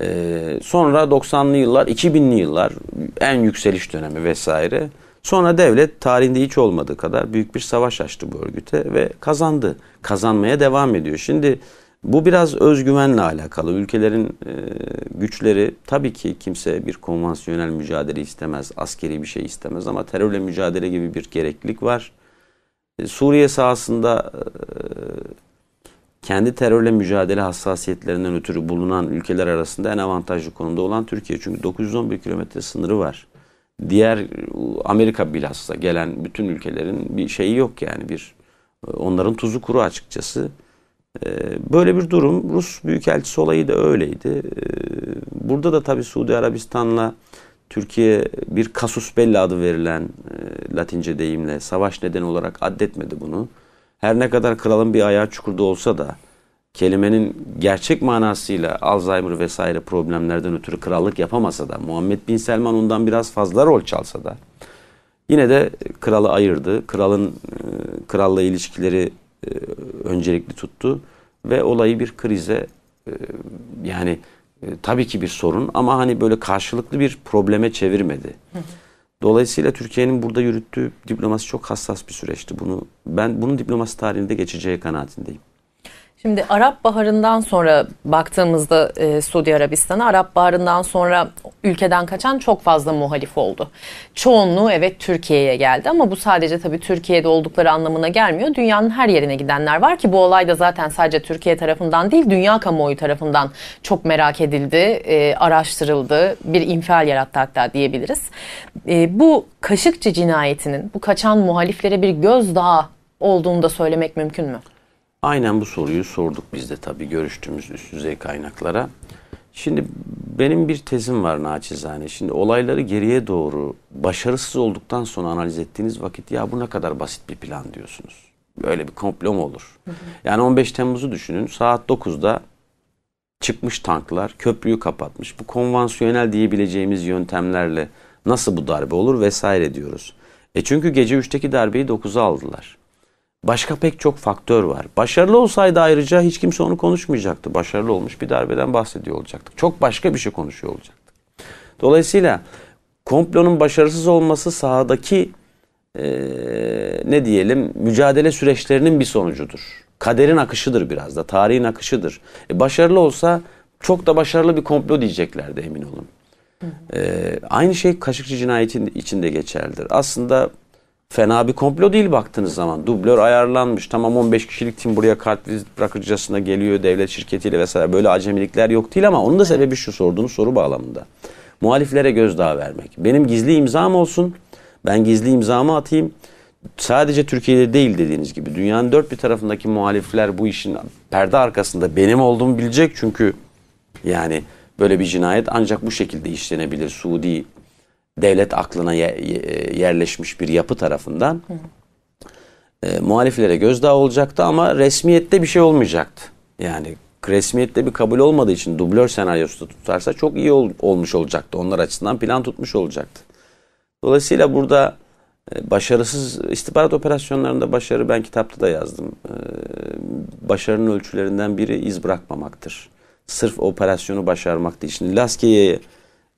E, sonra 90'lı yıllar, 2000'li yıllar en yükseliş dönemi vesaire. Sonra devlet tarihinde hiç olmadığı kadar büyük bir savaş açtı bu örgüte ve kazandı. Kazanmaya devam ediyor. Şimdi bu biraz özgüvenle alakalı. Ülkelerin e, güçleri tabii ki kimse bir konvansiyonel mücadele istemez, askeri bir şey istemez ama terörle mücadele gibi bir gereklilik var. E, Suriye sahasında e, kendi terörle mücadele hassasiyetlerinden ötürü bulunan ülkeler arasında en avantajlı konumda olan Türkiye. Çünkü 911 kilometre sınırı var diğer Amerika bilhassa gelen bütün ülkelerin bir şeyi yok yani bir onların tuzu kuru açıkçası. Ee, böyle bir durum. Rus Büyükelçisi olayı da öyleydi. Ee, burada da tabii Suudi Arabistan'la Türkiye bir kasus belli adı verilen e, Latince deyimle savaş nedeni olarak addetmedi bunu. Her ne kadar kralın bir ayağı çukurda olsa da kelimenin gerçek manasıyla Alzheimer vesaire problemlerden ötürü krallık yapamasa da Muhammed Bin Selman ondan biraz fazla rol çalsa da yine de kralı ayırdı. Kralın e, kralla ilişkileri e, öncelikli tuttu ve olayı bir krize e, yani tabii ki bir sorun ama hani böyle karşılıklı bir probleme çevirmedi. Dolayısıyla Türkiye'nin burada yürüttüğü diplomasi çok hassas bir süreçti. Bunu ben bunun diplomasi tarihinde geçeceği kanaatindeyim. Şimdi Arap Baharı'ndan sonra baktığımızda e, Suudi Arabistan'a Arap Baharı'ndan sonra ülkeden kaçan çok fazla muhalif oldu. Çoğunluğu evet Türkiye'ye geldi ama bu sadece tabii Türkiye'de oldukları anlamına gelmiyor. Dünyanın her yerine gidenler var ki bu olay da zaten sadece Türkiye tarafından değil dünya kamuoyu tarafından çok merak edildi, e, araştırıldı, bir infial yarattı hatta diyebiliriz. E, bu Kaşıkçı cinayetinin bu kaçan muhaliflere bir gözdağı olduğunu da söylemek mümkün mü? Aynen bu soruyu sorduk biz de tabii görüştüğümüz üst düzey kaynaklara. Şimdi benim bir tezim var naçizane. Şimdi olayları geriye doğru başarısız olduktan sonra analiz ettiğiniz vakit ya bu ne kadar basit bir plan diyorsunuz. Böyle bir komplo mu olur? Hı hı. Yani 15 Temmuz'u düşünün. Saat 9'da çıkmış tanklar, köprüyü kapatmış. Bu konvansiyonel diyebileceğimiz yöntemlerle nasıl bu darbe olur vesaire diyoruz. E çünkü gece 3'teki darbeyi 9'a aldılar. Başka pek çok faktör var. Başarılı olsaydı ayrıca hiç kimse onu konuşmayacaktı. Başarılı olmuş bir darbeden bahsediyor olacaktık. Çok başka bir şey konuşuyor olacaktık. Dolayısıyla komplonun başarısız olması sahadaki e, ne diyelim mücadele süreçlerinin bir sonucudur. Kaderin akışıdır biraz da, tarihin akışıdır. E, başarılı olsa çok da başarılı bir komplo diyeceklerdi emin olun. Hı aynı şey Kaşıkçı cinayeti içinde geçerlidir. Aslında fena bir komplo değil baktığınız zaman. Dublör ayarlanmış. Tamam 15 kişilik tim buraya kart vizit geliyor devlet şirketiyle vesaire. Böyle acemilikler yok değil ama onun da sebebi şu sorduğunuz soru bağlamında. Muhaliflere gözdağı vermek. Benim gizli imzam olsun. Ben gizli imzamı atayım. Sadece Türkiye'de değil dediğiniz gibi dünyanın dört bir tarafındaki muhalifler bu işin perde arkasında benim olduğumu bilecek. Çünkü yani böyle bir cinayet ancak bu şekilde işlenebilir. Suudi devlet aklına e, yerleşmiş bir yapı tarafından e, muhaliflere gözdağı olacaktı ama resmiyette bir şey olmayacaktı. Yani resmiyette bir kabul olmadığı için dublör senaryosu tutarsa çok iyi ol, olmuş olacaktı. Onlar açısından plan tutmuş olacaktı. Dolayısıyla burada e, başarısız istihbarat operasyonlarında başarı ben kitapta da yazdım. E, başarının ölçülerinden biri iz bırakmamaktır. Sırf operasyonu başarmak değil. Şimdi Laskiye'ye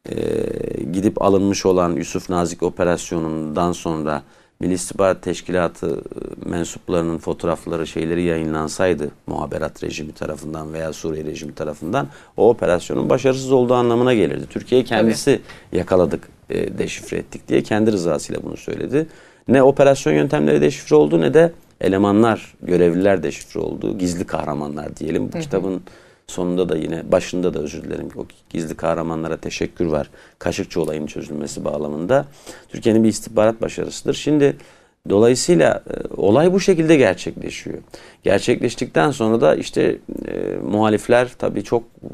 e, gidip alınmış olan Yusuf Nazik operasyonundan sonra Milli İstihbarat Teşkilatı e, mensuplarının fotoğrafları şeyleri yayınlansaydı muhaberat rejimi tarafından veya Suriye rejimi tarafından o operasyonun başarısız olduğu anlamına gelirdi. Türkiye kendisi Tabii. yakaladık, e, deşifre ettik diye kendi rızasıyla bunu söyledi. Ne operasyon yöntemleri deşifre oldu ne de elemanlar, görevliler deşifre oldu. Gizli kahramanlar diyelim. Bu hı hı. kitabın Sonunda da yine başında da özür dilerim o gizli kahramanlara teşekkür var. Kaşıkçı olayın çözülmesi bağlamında. Türkiye'nin bir istihbarat başarısıdır. Şimdi Dolayısıyla e, olay bu şekilde gerçekleşiyor. Gerçekleştikten sonra da işte e, muhalifler tabii çok e,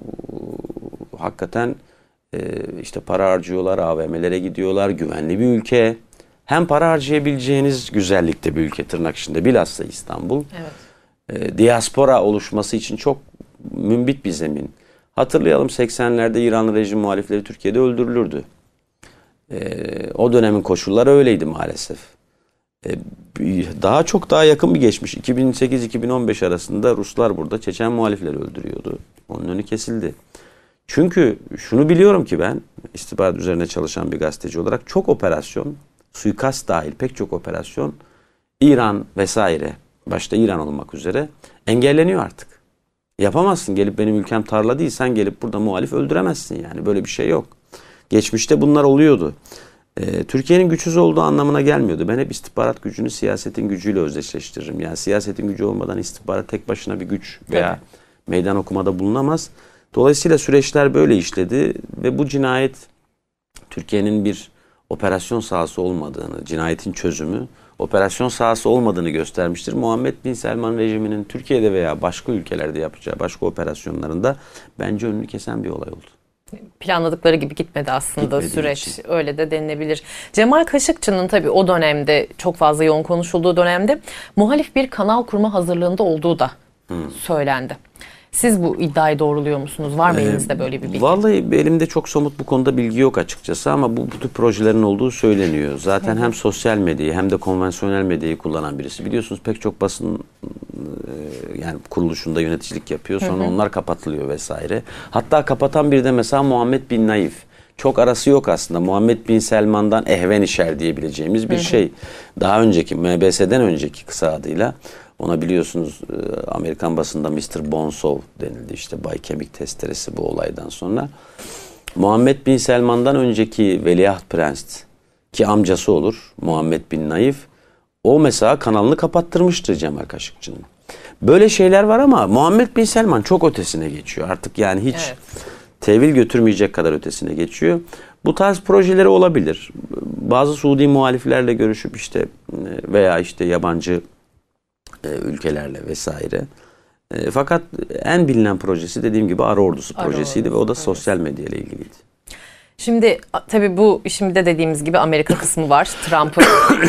hakikaten e, işte para harcıyorlar, AVM'lere gidiyorlar, güvenli bir ülke. Hem para harcayabileceğiniz güzellikte bir ülke tırnak içinde bilhassa İstanbul. Evet. E, diaspora oluşması için çok mümbit bir zemin. Hatırlayalım 80'lerde İranlı rejim muhalifleri Türkiye'de öldürülürdü. Ee, o dönemin koşulları öyleydi maalesef. Ee, daha çok daha yakın bir geçmiş. 2008-2015 arasında Ruslar burada Çeçen muhalifleri öldürüyordu. Onun önü kesildi. Çünkü şunu biliyorum ki ben istihbarat üzerine çalışan bir gazeteci olarak çok operasyon, suikast dahil pek çok operasyon İran vesaire başta İran olmak üzere engelleniyor artık. Yapamazsın. Gelip benim ülkem tarla değil sen gelip burada muhalif öldüremezsin yani. Böyle bir şey yok. Geçmişte bunlar oluyordu. E, Türkiye'nin güçsüz olduğu anlamına gelmiyordu. Ben hep istihbarat gücünü siyasetin gücüyle özdeşleştiririm. Yani siyasetin gücü olmadan istihbarat tek başına bir güç veya evet. meydan okumada bulunamaz. Dolayısıyla süreçler böyle işledi ve bu cinayet Türkiye'nin bir operasyon sahası olmadığını, cinayetin çözümü operasyon sahası olmadığını göstermiştir. Muhammed Bin Selman rejiminin Türkiye'de veya başka ülkelerde yapacağı başka operasyonlarında bence önünü kesen bir olay oldu planladıkları gibi gitmedi aslında Gitmediği süreç. Için. Öyle de denilebilir. Cemal Kaşıkçı'nın tabii o dönemde çok fazla yoğun konuşulduğu dönemde muhalif bir kanal kurma hazırlığında olduğu da hmm. söylendi. Siz bu iddiayı doğruluyor musunuz? Var mı ee, elinizde böyle bir bilgi? Vallahi elimde çok somut bu konuda bilgi yok açıkçası ama bu, bu tür projelerin olduğu söyleniyor. Zaten hem sosyal medyayı hem de konvansiyonel medyayı kullanan birisi. Biliyorsunuz pek çok basın e, yani kuruluşunda yöneticilik yapıyor. Sonra hı hı. onlar kapatılıyor vesaire. Hatta kapatan bir de mesela Muhammed Bin Naif çok arası yok aslında. Muhammed Bin Selman'dan ehven işer diyebileceğimiz bir hı hı. şey. Daha önceki MBS'den önceki kısa adıyla ona biliyorsunuz e, Amerikan basında Mr. Bonsov denildi işte Bay Kemik testeresi bu olaydan sonra. Muhammed bin Selman'dan önceki Veliaht Prens ki amcası olur Muhammed bin Naif o mesela kanalını kapattırmıştı Cemal Kaşıkçı'nın. Böyle şeyler var ama Muhammed bin Selman çok ötesine geçiyor artık yani hiç evet. tevil götürmeyecek kadar ötesine geçiyor. Bu tarz projeleri olabilir. Bazı Suudi muhaliflerle görüşüp işte e, veya işte yabancı e, ülkelerle vesaire. E, fakat en bilinen projesi dediğim gibi Ara Ordusu Ara projesiydi Ordusu, ve o da evet. sosyal medya ile ilgiliydi. Şimdi tabii bu şimdi de dediğimiz gibi Amerika kısmı var. Trump'ı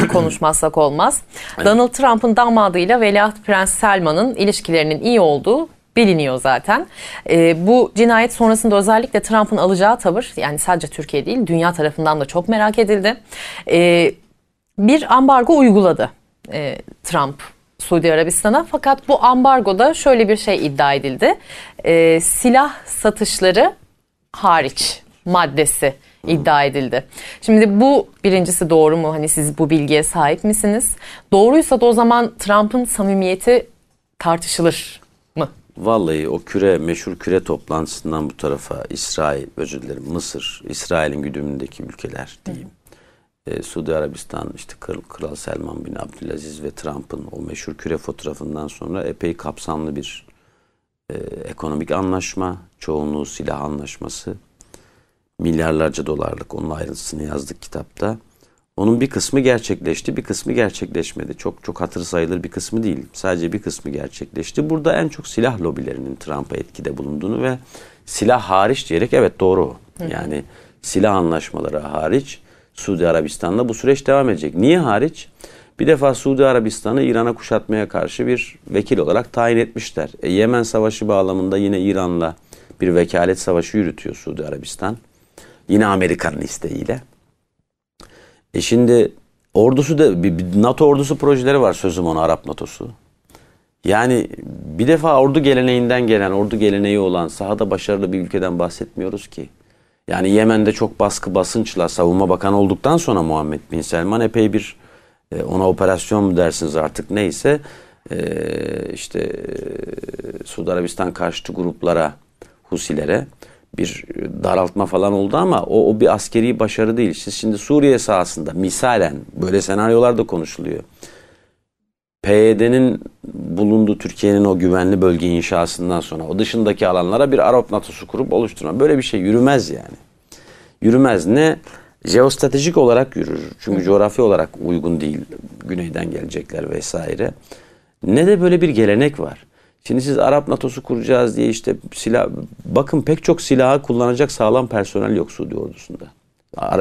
konuşmazsak olmaz. Evet. Donald Trump'ın damadıyla Veliaht Prens Selman'ın ilişkilerinin iyi olduğu biliniyor zaten. E, bu cinayet sonrasında özellikle Trump'ın alacağı tavır yani sadece Türkiye değil dünya tarafından da çok merak edildi. E, bir ambargo uyguladı e, Trump Suudi Arabistan'a. Fakat bu ambargoda şöyle bir şey iddia edildi. E, silah satışları hariç maddesi iddia edildi. Şimdi bu birincisi doğru mu? Hani siz bu bilgiye sahip misiniz? Doğruysa da o zaman Trump'ın samimiyeti tartışılır mı? Vallahi o küre, meşhur küre toplantısından bu tarafa İsrail, özür dilerim Mısır, İsrail'in güdümündeki ülkeler diyeyim. Hı e, Suudi Arabistan, işte Kral, Kral Selman bin Abdülaziz ve Trump'ın o meşhur küre fotoğrafından sonra epey kapsamlı bir e, ekonomik anlaşma, çoğunluğu silah anlaşması, milyarlarca dolarlık onun ayrıntısını yazdık kitapta. Onun bir kısmı gerçekleşti, bir kısmı gerçekleşmedi. Çok çok hatır sayılır bir kısmı değil. Sadece bir kısmı gerçekleşti. Burada en çok silah lobilerinin Trump'a etkide bulunduğunu ve silah hariç diyerek evet doğru. Yani silah anlaşmaları hariç Suudi Arabistan'la. Bu süreç devam edecek. Niye hariç? Bir defa Suudi Arabistan'ı İran'a kuşatmaya karşı bir vekil olarak tayin etmişler. E, Yemen Savaşı bağlamında yine İran'la bir vekalet savaşı yürütüyor Suudi Arabistan. Yine Amerika'nın isteğiyle. E şimdi ordusu da bir NATO ordusu projeleri var sözüm ona Arap NATO'su. Yani bir defa ordu geleneğinden gelen, ordu geleneği olan sahada başarılı bir ülkeden bahsetmiyoruz ki. Yani Yemen'de çok baskı basınçla savunma bakanı olduktan sonra Muhammed Bin Selman epey bir e, ona operasyon mu dersiniz artık neyse e, işte e, Suudi Arabistan karşıtı gruplara Husilere bir daraltma falan oldu ama o, o bir askeri başarı değil. Siz şimdi Suriye sahasında misalen böyle senaryolar da konuşuluyor. PYD'nin bulunduğu Türkiye'nin o güvenli bölge inşasından sonra o dışındaki alanlara bir Arap NATO'su kurup oluşturma. Böyle bir şey yürümez yani. Yürümez. Ne jeostratejik olarak yürür. Çünkü coğrafi olarak uygun değil. Güneyden gelecekler vesaire. Ne de böyle bir gelenek var. Şimdi siz Arap NATO'su kuracağız diye işte silah bakın pek çok silahı kullanacak sağlam personel yok Suudi ordusunda.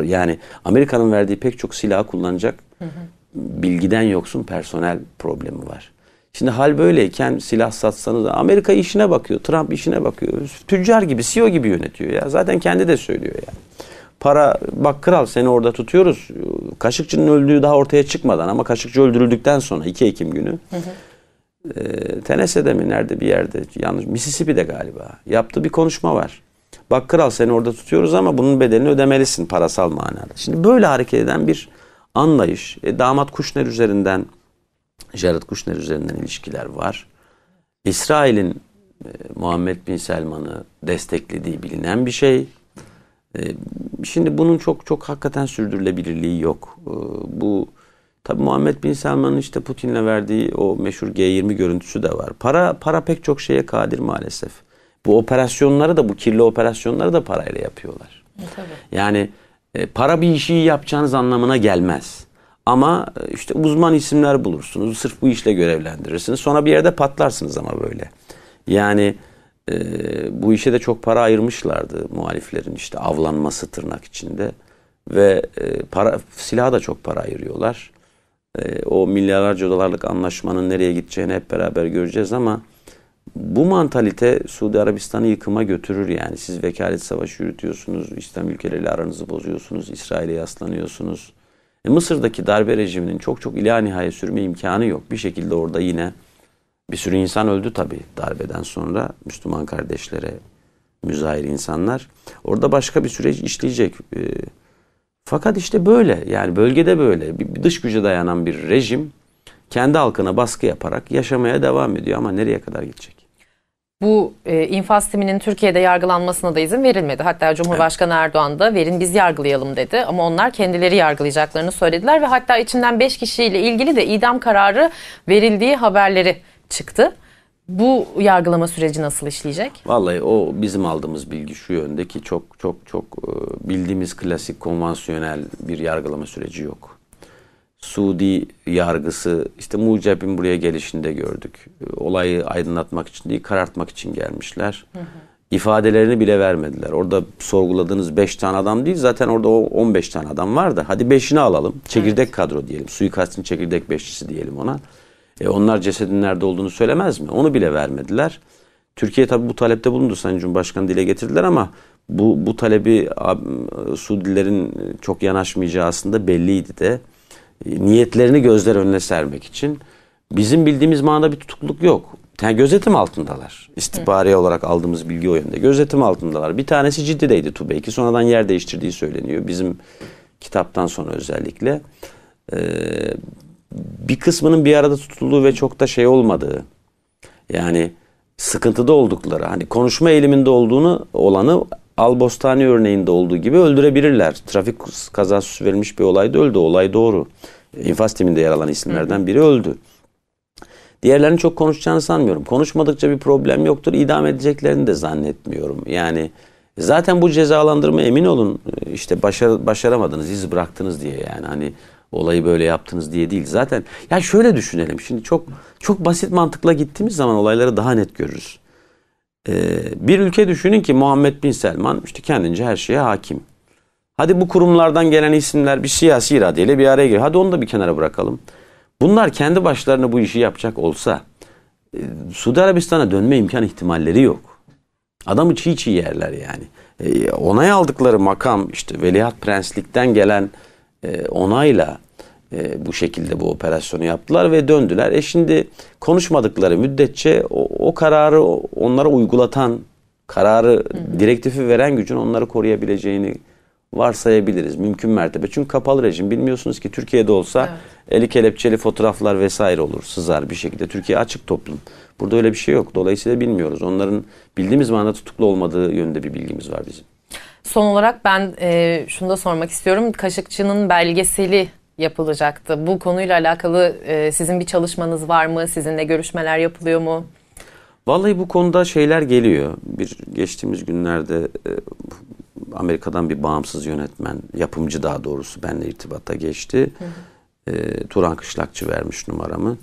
Yani Amerika'nın verdiği pek çok silahı kullanacak hı hı bilgiden yoksun personel problemi var. Şimdi hal böyleyken silah satsanız Amerika işine bakıyor, Trump işine bakıyor. Tüccar gibi, CEO gibi yönetiyor ya. Zaten kendi de söylüyor ya Para bak kral seni orada tutuyoruz. Kaşıkçı'nın öldüğü daha ortaya çıkmadan ama Kaşıkçı öldürüldükten sonra 2 Ekim günü. Hı hı. E, Tennessee'de mi nerede bir yerde yanlış Mississippi'de galiba yaptı bir konuşma var. Bak kral seni orada tutuyoruz ama bunun bedelini ödemelisin parasal manada. Şimdi böyle hareket eden bir anlayış. E, damat Kuşner üzerinden, Jared Kuşner üzerinden ilişkiler var. İsrail'in e, Muhammed Bin Selman'ı desteklediği bilinen bir şey. E, şimdi bunun çok çok hakikaten sürdürülebilirliği yok. E, bu tabi Muhammed Bin Selman'ın işte Putin'le verdiği o meşhur G20 görüntüsü de var. Para para pek çok şeye kadir maalesef. Bu operasyonları da bu kirli operasyonları da parayla yapıyorlar. E, tabii. Yani e, para bir işi yapacağınız anlamına gelmez. Ama e, işte uzman isimler bulursunuz. Sırf bu işle görevlendirirsiniz. Sonra bir yerde patlarsınız ama böyle. Yani e, bu işe de çok para ayırmışlardı muhaliflerin işte avlanması tırnak içinde. Ve e, para silaha da çok para ayırıyorlar. E, o milyarlarca dolarlık anlaşmanın nereye gideceğini hep beraber göreceğiz ama bu mantalite Suudi Arabistan'ı yıkıma götürür yani. Siz vekalet savaşı yürütüyorsunuz, İslam ülkeleriyle aranızı bozuyorsunuz, İsrail'e yaslanıyorsunuz. E, Mısır'daki darbe rejiminin çok çok ila nihayet sürme imkanı yok. Bir şekilde orada yine bir sürü insan öldü tabii darbeden sonra Müslüman kardeşlere müzahir insanlar. Orada başka bir süreç işleyecek. E, fakat işte böyle yani bölgede böyle bir dış güce dayanan bir rejim kendi halkına baskı yaparak yaşamaya devam ediyor ama nereye kadar gidecek? Bu e, infaz timinin Türkiye'de yargılanmasına da izin verilmedi. Hatta Cumhurbaşkanı evet. Erdoğan da verin biz yargılayalım dedi. Ama onlar kendileri yargılayacaklarını söylediler ve hatta içinden 5 kişiyle ilgili de idam kararı verildiği haberleri çıktı. Bu yargılama süreci nasıl işleyecek? Vallahi o bizim aldığımız bilgi şu yönde ki çok çok çok e, bildiğimiz klasik konvansiyonel bir yargılama süreci yok. Suudi yargısı, işte Muceb'in buraya gelişinde gördük. Ee, olayı aydınlatmak için değil, karartmak için gelmişler. Hı hı. İfadelerini bile vermediler. Orada sorguladığınız 5 tane adam değil, zaten orada o 15 tane adam var da. Hadi 5'ini alalım, çekirdek evet. kadro diyelim. Suikastin çekirdek beşlisi diyelim ona. E onlar cesedin nerede olduğunu söylemez mi? Onu bile vermediler. Türkiye tabi bu talepte bulundu Sayın Cumhurbaşkanı dile getirdiler ama bu, bu talebi Suudilerin çok yanaşmayacağı aslında belliydi de. E, niyetlerini gözler önüne sermek için bizim bildiğimiz manada bir tutukluk yok. Yani gözetim altındalar. İstihbari olarak aldığımız bilgi o yönde. Gözetim altındalar. Bir tanesi Cidde'deydi Ki Sonradan yer değiştirdiği söyleniyor. Bizim kitaptan sonra özellikle. Ee, bir kısmının bir arada tutulduğu ve çok da şey olmadığı. Yani sıkıntıda oldukları. Hani konuşma eğiliminde olduğunu olanı Albostani örneğinde olduğu gibi öldürebilirler. Trafik kazası verilmiş bir olayda öldü. Olay doğru infaz timinde yer alan isimlerden biri öldü. Diğerlerini çok konuşacağını sanmıyorum. Konuşmadıkça bir problem yoktur. İdam edeceklerini de zannetmiyorum. Yani zaten bu cezalandırma emin olun işte başar, başaramadınız, iz bıraktınız diye yani hani olayı böyle yaptınız diye değil. Zaten ya şöyle düşünelim. Şimdi çok çok basit mantıkla gittiğimiz zaman olayları daha net görürüz. Ee, bir ülke düşünün ki Muhammed bin Selman işte kendince her şeye hakim. Hadi bu kurumlardan gelen isimler bir siyasi iradeyle bir araya geliyor. Hadi onu da bir kenara bırakalım. Bunlar kendi başlarına bu işi yapacak olsa e, Suudi Arabistan'a dönme imkan ihtimalleri yok. Adamı çiğ çiğ yerler yani. E, onay aldıkları makam işte veliaht prenslikten gelen e, onayla e, bu şekilde bu operasyonu yaptılar ve döndüler. E şimdi konuşmadıkları müddetçe o, o kararı onlara uygulatan, kararı, direktifi veren gücün onları koruyabileceğini varsayabiliriz mümkün mertebe. Çünkü kapalı rejim bilmiyorsunuz ki Türkiye'de olsa evet. eli kelepçeli fotoğraflar vesaire olur sızar bir şekilde. Türkiye açık toplum. Burada öyle bir şey yok. Dolayısıyla bilmiyoruz. Onların bildiğimiz manada tutuklu olmadığı yönünde bir bilgimiz var bizim. Son olarak ben e, şunu da sormak istiyorum. Kaşıkçı'nın belgeseli yapılacaktı. Bu konuyla alakalı e, sizin bir çalışmanız var mı? Sizinle görüşmeler yapılıyor mu? Vallahi bu konuda şeyler geliyor. Bir geçtiğimiz günlerde e, Amerika'dan bir bağımsız yönetmen, yapımcı daha doğrusu benle irtibata geçti. Hı hı. E, Turan Kışlakçı vermiş numaramı.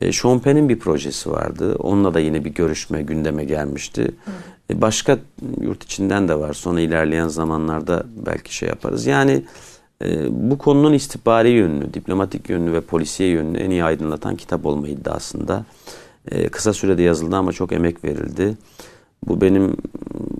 E, Sean Penn'in bir projesi vardı. Onunla da yine bir görüşme gündeme gelmişti. Hı. E, başka yurt içinden de var. Sonra ilerleyen zamanlarda belki şey yaparız. Yani e, bu konunun istihbari yönünü, diplomatik yönünü ve polisiye yönünü en iyi aydınlatan kitap olma iddiasında. E, kısa sürede yazıldı ama çok emek verildi. Bu benim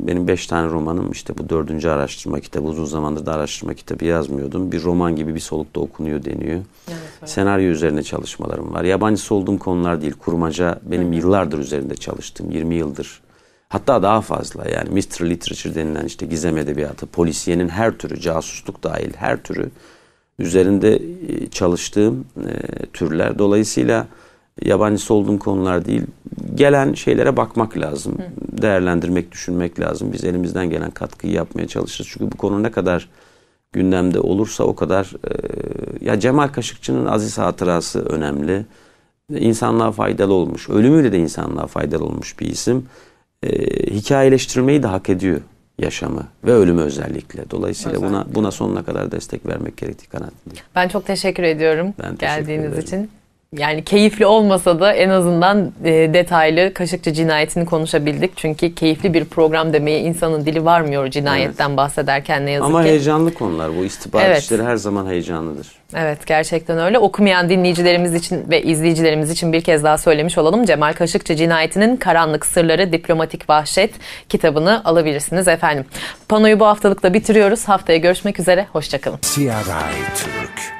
benim beş tane romanım işte bu dördüncü araştırma kitabı. Uzun zamandır da araştırma kitabı yazmıyordum. Bir roman gibi bir solukta okunuyor deniyor. Evet, Senaryo üzerine çalışmalarım var. Yabancısı olduğum konular değil. Kurmaca benim evet. yıllardır üzerinde çalıştım 20 yıldır. Hatta daha fazla yani mystery literature denilen işte gizem edebiyatı, polisiyenin her türü, casusluk dahil her türü üzerinde e, çalıştığım e, türler. Dolayısıyla yabancısı olduğum konular değil. Gelen şeylere bakmak lazım. Hı. Değerlendirmek, düşünmek lazım. Biz elimizden gelen katkıyı yapmaya çalışırız. Çünkü bu konu ne kadar gündemde olursa o kadar e, ya Cemal Kaşıkçı'nın aziz hatırası önemli. İnsanlığa faydalı olmuş. Ölümüyle de insanlığa faydalı olmuş bir isim. E, hikayeleştirmeyi de hak ediyor yaşamı ve ölümü özellikle. Dolayısıyla özellikle. buna buna sonuna kadar destek vermek gerektiği kanaatindeyim. Ben çok teşekkür ediyorum ben teşekkür geldiğiniz ederim. için yani keyifli olmasa da en azından e, detaylı Kaşıkçı cinayetini konuşabildik. Çünkü keyifli bir program demeye insanın dili varmıyor cinayetten evet. bahsederken ne yazık Ama ki. Ama heyecanlı konular bu. İstihbarat evet. işleri her zaman heyecanlıdır. Evet gerçekten öyle. Okumayan dinleyicilerimiz için ve izleyicilerimiz için bir kez daha söylemiş olalım. Cemal Kaşıkçı cinayetinin Karanlık Sırları Diplomatik Vahşet kitabını alabilirsiniz efendim. Panoyu bu haftalıkta bitiriyoruz. Haftaya görüşmek üzere. Hoşçakalın. Siyah Türk